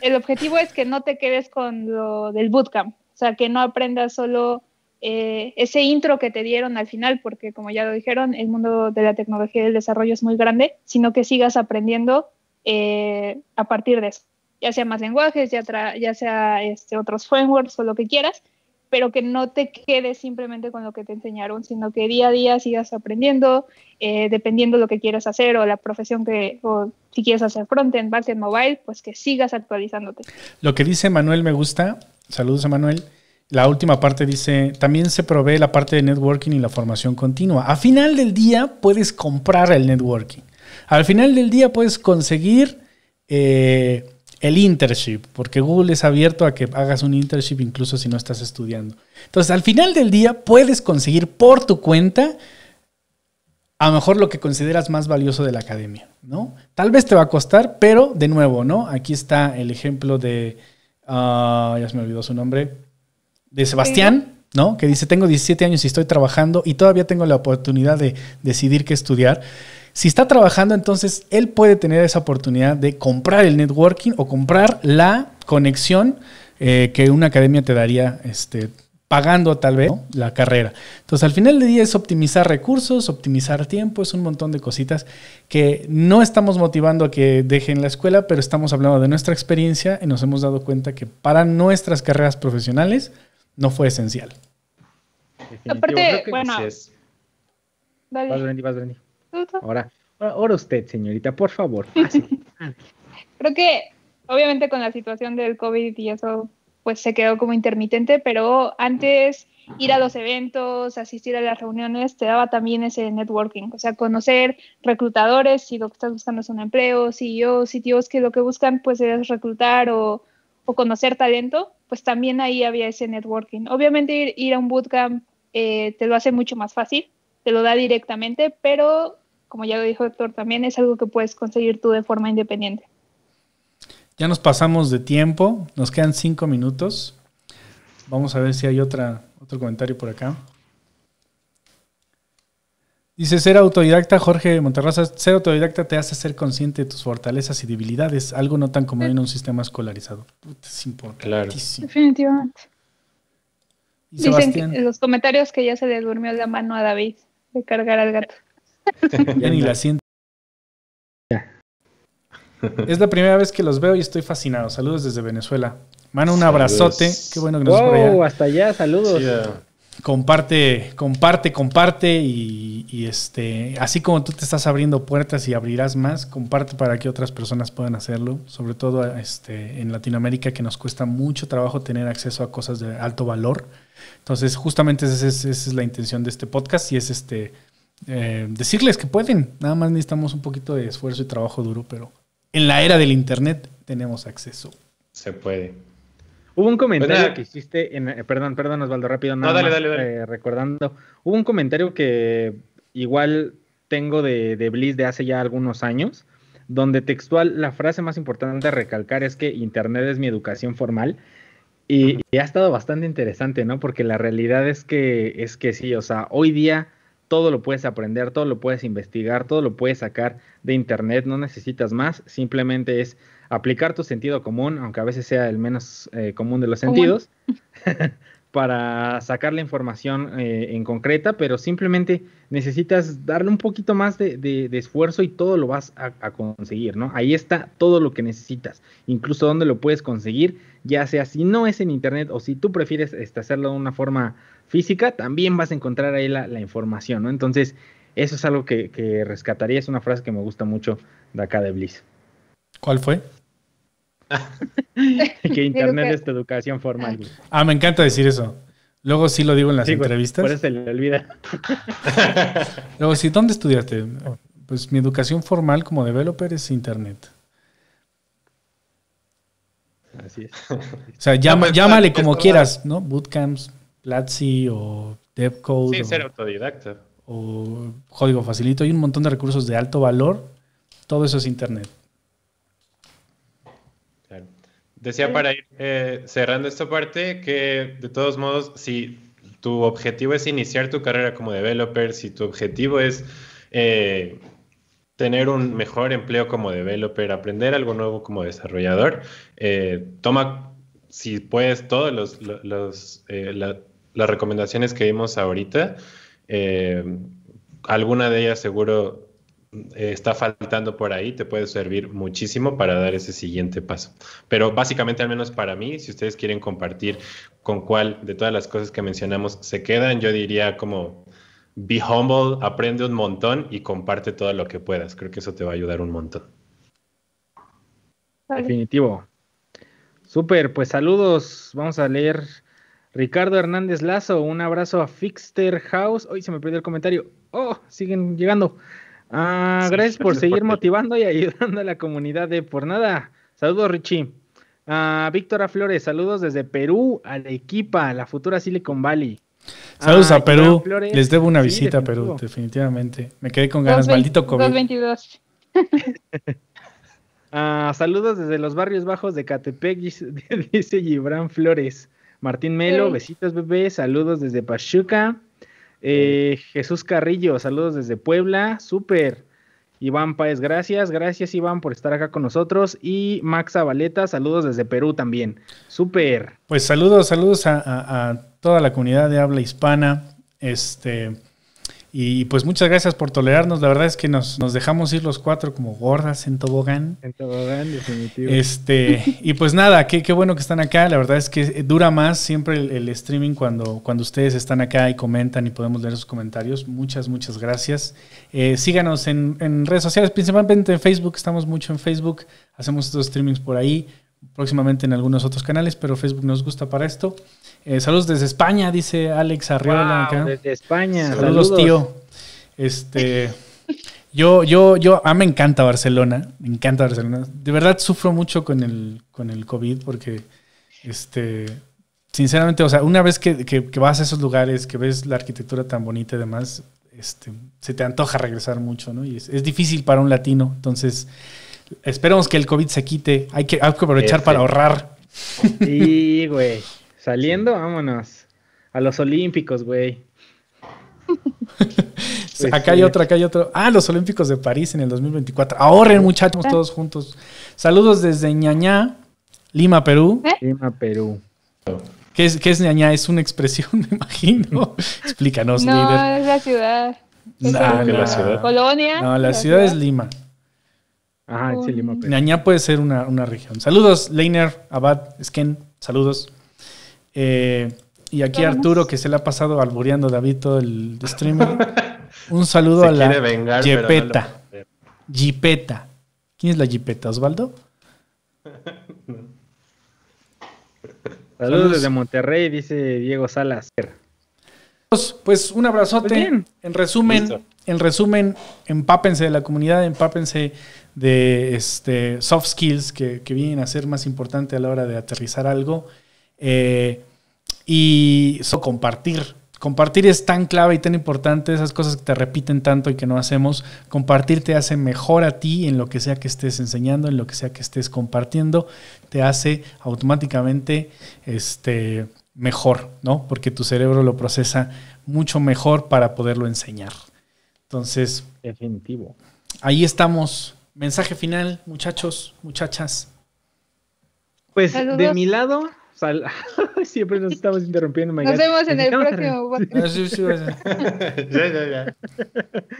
el objetivo es que no te quedes con lo del bootcamp, o sea, que no aprendas solo eh, ese intro que te dieron al final, porque como ya lo dijeron, el mundo de la tecnología y el desarrollo es muy grande, sino que sigas aprendiendo eh, a partir de eso, ya sea más lenguajes, ya, sea este, otros frameworks o lo que quieras, pero que no te quedes simplemente con lo que te enseñaron, sino que día a día sigas aprendiendo, dependiendo eh, dependiendo lo que quieras hacer o la profesión que, o si quieres hacer frontend, backend, mobile, pues que sigas actualizándote. Lo que dice Manuel me gusta, saludos a Manuel. La última parte dice, también se provee la parte de networking y la formación continua. A final del día puedes comprar el networking. Al final del día puedes conseguir eh, el internship, porque Google es abierto a que hagas un internship incluso si no estás estudiando. Entonces, al final del día puedes conseguir por tu cuenta a lo mejor lo que consideras más valioso de la academia, ¿no? Tal vez te va a costar, pero de nuevo, ¿no? Aquí está el ejemplo de, ah, ya se me olvidó su nombre, de Sebastián, ¿no? Que dice, tengo 17 años y estoy trabajando y todavía tengo la oportunidad de decidir qué estudiar. Si está trabajando, entonces él puede tener esa oportunidad de comprar el networking o comprar la conexión eh, que una academia te daría este, pagando tal vez la carrera. Entonces al final del día es optimizar recursos, optimizar tiempo, es un montón de cositas que no estamos motivando a que dejen la escuela, pero estamos hablando de nuestra experiencia y nos hemos dado cuenta que para nuestras carreras profesionales no fue esencial. Aparte, bueno. Dale. Vas, vas, Ahora, ahora usted, señorita, por favor. Ah, ah. Creo que obviamente con la situación del COVID y eso, pues se quedó como intermitente, pero antes ir a los eventos, asistir a las reuniones, te daba también ese networking, o sea, conocer reclutadores, si lo que estás buscando es un empleo, si sitios e que lo que buscan pues es reclutar o, o conocer talento, pues también ahí había ese networking. Obviamente ir, ir a un bootcamp eh, te lo hace mucho más fácil, te lo da directamente, pero como ya lo dijo Héctor, también es algo que puedes conseguir tú de forma independiente. Ya nos pasamos de tiempo, nos quedan cinco minutos. Vamos a ver si hay otra, otro comentario por acá. Dice, ser autodidacta, Jorge Monterraza, ser autodidacta te hace ser consciente de tus fortalezas y debilidades, algo no tan común en un sistema escolarizado. es importante. Definitivamente. Dicen los comentarios que ya se le durmió la mano a David de cargar al gato. ya ni la siento. Es la primera vez que los veo y estoy fascinado. Saludos desde Venezuela. Mano, un abrazote. Qué bueno que nos hasta allá, saludos. Comparte, comparte, comparte y, este, así como tú te estás abriendo puertas y abrirás más, comparte para que otras personas puedan hacerlo, sobre todo este, en Latinoamérica que nos cuesta mucho trabajo tener acceso a cosas de alto valor. Entonces, justamente es, esa es la intención de este podcast y es este, eh, decirles que pueden. Nada más necesitamos un poquito de esfuerzo y trabajo duro, pero en la era del Internet tenemos acceso. Se puede. Hubo un pues comentario que hiciste, en, eh, perdón, perdón Osvaldo, rápido, nada eh, recordando, hubo un comentario que igual tengo de, de Bliss de hace ya algunos años, donde textual la frase más importante a recalcar es que Internet es mi educación formal, y, ha estado bastante interesante, ¿no? Porque la realidad es que, es que sí, o sea, hoy día todo lo puedes aprender, todo lo puedes investigar, todo lo puedes sacar de internet, no necesitas más, simplemente es aplicar tu sentido común, aunque a veces sea el menos eh, común de los sentidos, para sacar la información eh, en concreta, pero simplemente necesitas darle un poquito más de, esfuerzo y todo lo vas a, conseguir, ¿no? Ahí está todo lo que necesitas, incluso dónde lo puedes conseguir, ya sea si no es en internet o si tú prefieres este, hacerlo de una forma física, también vas a encontrar ahí la, información, ¿no? Entonces, eso es algo que, que, rescataría, es una frase que me gusta mucho de acá de Bliss. ¿Cuál fue? que Internet es tu educación formal. Ah, me encanta decir eso. Luego sí lo digo en las entrevistas. Por eso se le olvida. Luego si ¿dónde estudiaste? Pues mi educación formal como developer es Internet. Así es. O sea, llámale como quieras, ¿no? Bootcamps, Platzi o DevCode. Sí, ser autodidacta. O Código Facilito. Hay un montón de recursos de alto valor. Todo eso es Internet. Decía para ir eh, cerrando esta parte que de todos modos, si tu objetivo es iniciar tu carrera como developer, si tu objetivo es eh, tener un mejor empleo como developer, aprender algo nuevo como desarrollador, eh, toma, si puedes, todas los, las recomendaciones que vimos ahorita. alguna de ellas seguro está faltando por ahí, te puede servir muchísimo para dar ese siguiente paso. Pero básicamente, al menos para mí, si ustedes quieren compartir con cuál de todas las cosas que mencionamos se quedan, yo diría como be humble, aprende un montón y comparte todo lo que puedas. Creo que eso te va a ayudar un montón. Definitivo. Súper, pues saludos. Vamos a leer Ricardo Hernández Lazo. Un abrazo a Fixter House. Hoy se me perdió el comentario. Oh, siguen llegando. Ah, gracias por seguir motivando y ayudando a la comunidad de Por Nada. Saludos, Richie. Ah, Víctora Flores, saludos desde Perú, a la futura Silicon Valley. Saludos ah, a Perú. Les debo una visita a Perú, definitivamente. Me quedé con ganas, maldito COVID. Ah, saludos desde los barrios bajos de Catepec, dice Gibran Flores. Martín Melo, besitos bebé, saludos desde Pachuca. Eh, Jesús Carrillo, saludos desde Puebla, súper. Iván Páez, gracias, gracias Iván por estar acá con nosotros. Y Max Valeta, saludos desde Perú también, súper. Pues saludos, saludos a, a, toda la comunidad de habla hispana. Este, y pues muchas gracias por tolerarnos. La verdad es que nos, dejamos ir los cuatro como gordas en tobogán. En tobogán, definitivo. Este, y pues nada, qué, bueno que están acá. La verdad es que eh, dura más siempre el, streaming cuando, cuando ustedes están acá y comentan y podemos leer sus comentarios. Muchas, muchas gracias. Eh, síganos en, en redes sociales, principalmente en Facebook. Estamos mucho en Facebook. Hacemos estos streamings por ahí próximamente en algunos otros canales, pero Facebook nos gusta para esto. Eh, saludos desde España, dice Alex Arriola. Wow, Desde España. Saludos, tío. Este. Yo, yo, yo, a ah, me encanta Barcelona, me encanta Barcelona. De verdad sufro mucho con el, con el COVID porque, este, sinceramente, o sea, una vez que, vas a esos lugares, que ves la arquitectura tan bonita y demás, este, se te antoja regresar mucho, ¿no? Y es, difícil para un latino. Entonces, esperemos que el COVID se quite. Hay que, aprovechar para este. ahorrar. Sí, güey. Saliendo, vámonos. A los Olímpicos, güey. Pues acá hay otro, acá hay otro. Ah, los Olímpicos de París en el 2024. Ahorren, muchachos, todos ah. juntos. Saludos desde Ñañá, Lima, Perú. ¿Eh? Lima, Perú. ¿Qué es, es Ñañá? Es una expresión, me imagino. Explícanos, no, es la ciudad. No, la ciudad. Colonia. No, la, ciudad, es Lima. Ajá, ah, sí, Lima. Perú. Ñañá puede ser una, una región. Saludos, Leiner, Abad, Sken. Saludos. Eh, y aquí Arturo, que se le ha pasado albureando David todo el streaming. Un saludo a la vengar, ¿Quién es la Yipeta, Osvaldo? Saludos desde Monterrey, dice Diego Salas. Pues, pues un abrazote. Pues en resumen, resumen, empápense de la comunidad, empápense de este soft skills que, que vienen a ser más importante a la hora de aterrizar algo. Eh, y compartir. Compartir es tan clave y tan importante, esas cosas que te repiten tanto y que no hacemos. Compartir te hace mejor a ti en lo que sea que estés enseñando, en lo que sea que estés compartiendo, te hace automáticamente este, mejor, ¿no? Porque tu cerebro lo procesa mucho mejor para poderlo enseñar. Entonces. Definitivo. Ahí estamos. Mensaje final, muchachos, muchachas. Pues de mi lado, Siempre nos estamos interrumpiendo. nos vemos en el próximo ah,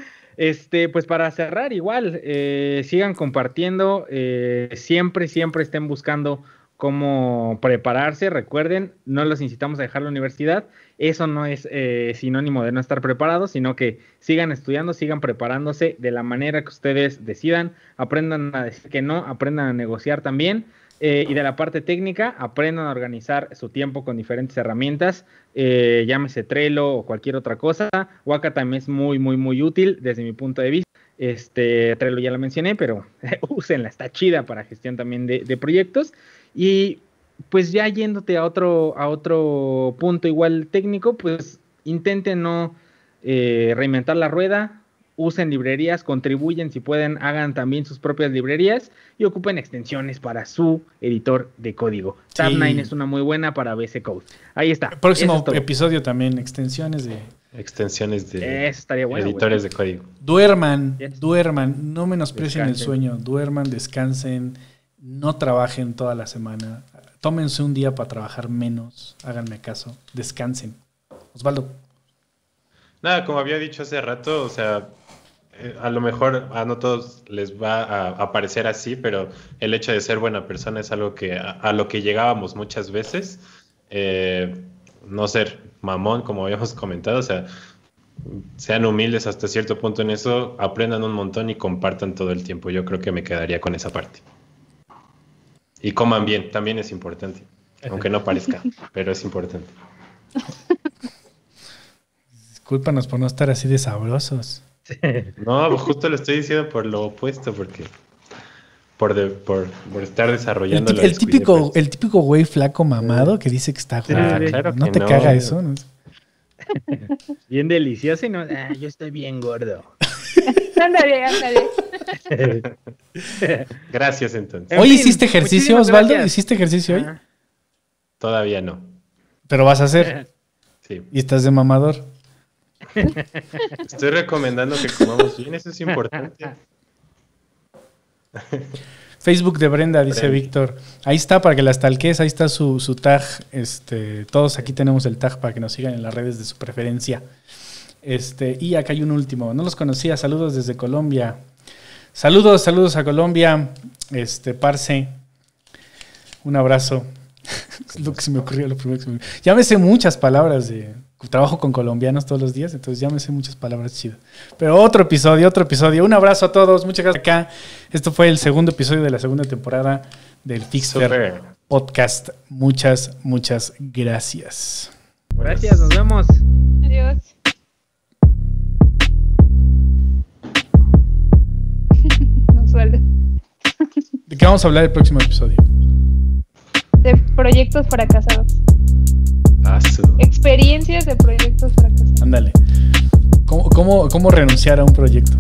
este, pues para cerrar, igual, eh, sigan compartiendo. Eh, siempre, siempre estén buscando cómo prepararse. Recuerden, no los incitamos a dejar la universidad. Eso no es eh, sinónimo de no estar preparados, sino que sigan estudiando, sigan preparándose de la manera que ustedes decidan. Aprendan a decir que no, aprendan a negociar también. Eh, y de la parte técnica, aprendan a organizar su tiempo con diferentes herramientas, eh, llámese Trello o cualquier otra cosa. Waka también es muy, muy, muy útil desde mi punto de vista. Este, Trello ya lo mencioné, pero úsenla, está chida para gestión también de, proyectos. Y pues ya yéndote a otro, a otro punto igual técnico, pues intente no eh, reinventar la rueda, usen librerías, contribuyen si pueden, hagan también sus propias librerías y ocupen extensiones para su editor de código. Tabnine 9 es una muy buena para BC Code. Ahí está. próximo episodio también, extensiones de... Extensiones de editores de código. Duerman, duerman, no menosprecien el sueño, duerman, descansen, no trabajen toda la semana, tómense un día para trabajar menos, háganme caso, descansen. Osvaldo. Nada, como había dicho hace rato, o sea, eh, a lo mejor a ah, no todos les va a, aparecer parecer así, pero el hecho de ser buena persona es algo que a, lo que llegábamos muchas veces. Eh, no ser mamón, como habíamos comentado, o sea, sean humildes hasta cierto punto en eso, aprendan un montón y compartan todo el tiempo. Yo creo que me quedaría con esa parte. Y coman bien, también es importante, aunque no parezca, pero es importante. Discúlpanos por no estar así de sabrosos. Este. No, pues justo lo estoy diciendo por lo opuesto, porque por, por, estar desarrollando el, típico el típico güey flaco mamado que dice que está ah, no te caga eso. Bien delicioso y no. Ah, yo estoy bien gordo. gracias entonces. ¿Hoy hiciste ejercicio, Osvaldo? ¿Hiciste ejercicio hoy? Todavía no. Pero vas a hacer. Sí. Y estás de mamador. Estoy recomendando que comamos bien, eso es importante. Facebook de Brenda, dice Víctor. Ahí está para que las talques, ahí está su, tag. Este, todos aquí tenemos el tag para que nos sigan en las redes de su preferencia. Este, y acá hay un último. No los conocía, saludos desde Colombia. Saludos, saludos a Colombia. Este, Parce. Un abrazo. es lo que se me ocurrió lo primero que Ya me sé muchas palabras de, trabajo con colombianos todos los días, entonces ya me sé muchas palabras chidas. Pero otro episodio, otro episodio. Un abrazo a todos, muchas gracias acá. Esto fue el segundo episodio de la segunda temporada del Fixer Podcast. Muchas, muchas gracias. Gracias, nos vemos. Adiós. ¿De qué vamos a hablar el próximo episodio? De proyectos fracasados. Experiencias de proyectos fracasados. Ándale. ¿Cómo, renunciar a un proyecto?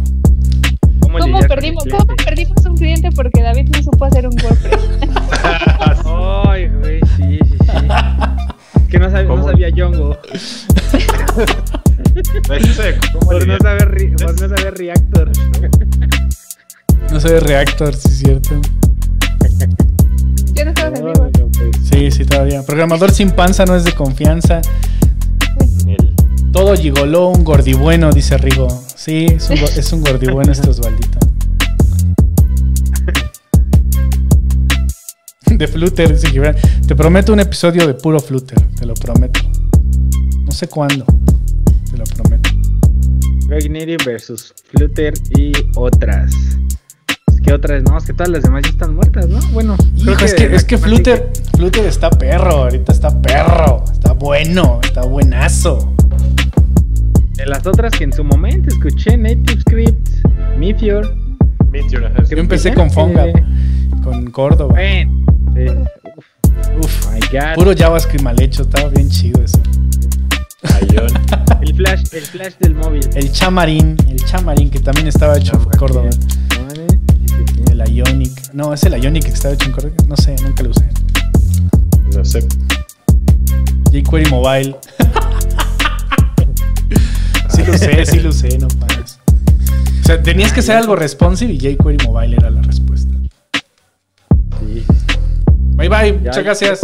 ¿Cómo, perdimos, ¿Cómo perdimos un cliente porque David no supo hacer un WordPress? Ay, güey, sí, sí, sí. Que no sabía, no sabía no saber, Reactor. No Reactor, sí es cierto no Sí, sí, todavía. Programador sin panza no es de confianza. Todo gigoló, un gordibueno, dice Rigo. Sí, es un, gordibueno este Osvaldito. De Flutter, dice Gibran. Te prometo un episodio de puro Flutter, te lo prometo. No sé cuándo, te lo prometo. Ragnary versus Flutter y otras que otras, no, es que todas las demás ya están muertas, ¿no? Bueno, es que, es que Flutter, Flutter está perro, ahorita está perro, está bueno, está buenazo. De las otras que en su momento escuché, Native Script, Meteor. Meteor, Yo empecé con Fonga, con Córdoba. uf, my God. puro JavaScript mal hecho, estaba bien chido eso. el flash, el flash del móvil. El chamarín, el chamarín que también estaba hecho en Córdoba. Ionic. No, es el Ionic que está hecho en No sé, nunca lo usé. lo sé. jQuery Mobile. sí lo usé, sí lo usé, no pares. O sea, tenías que ser algo responsive y jQuery Mobile era la respuesta. Bye bye, muchas gracias.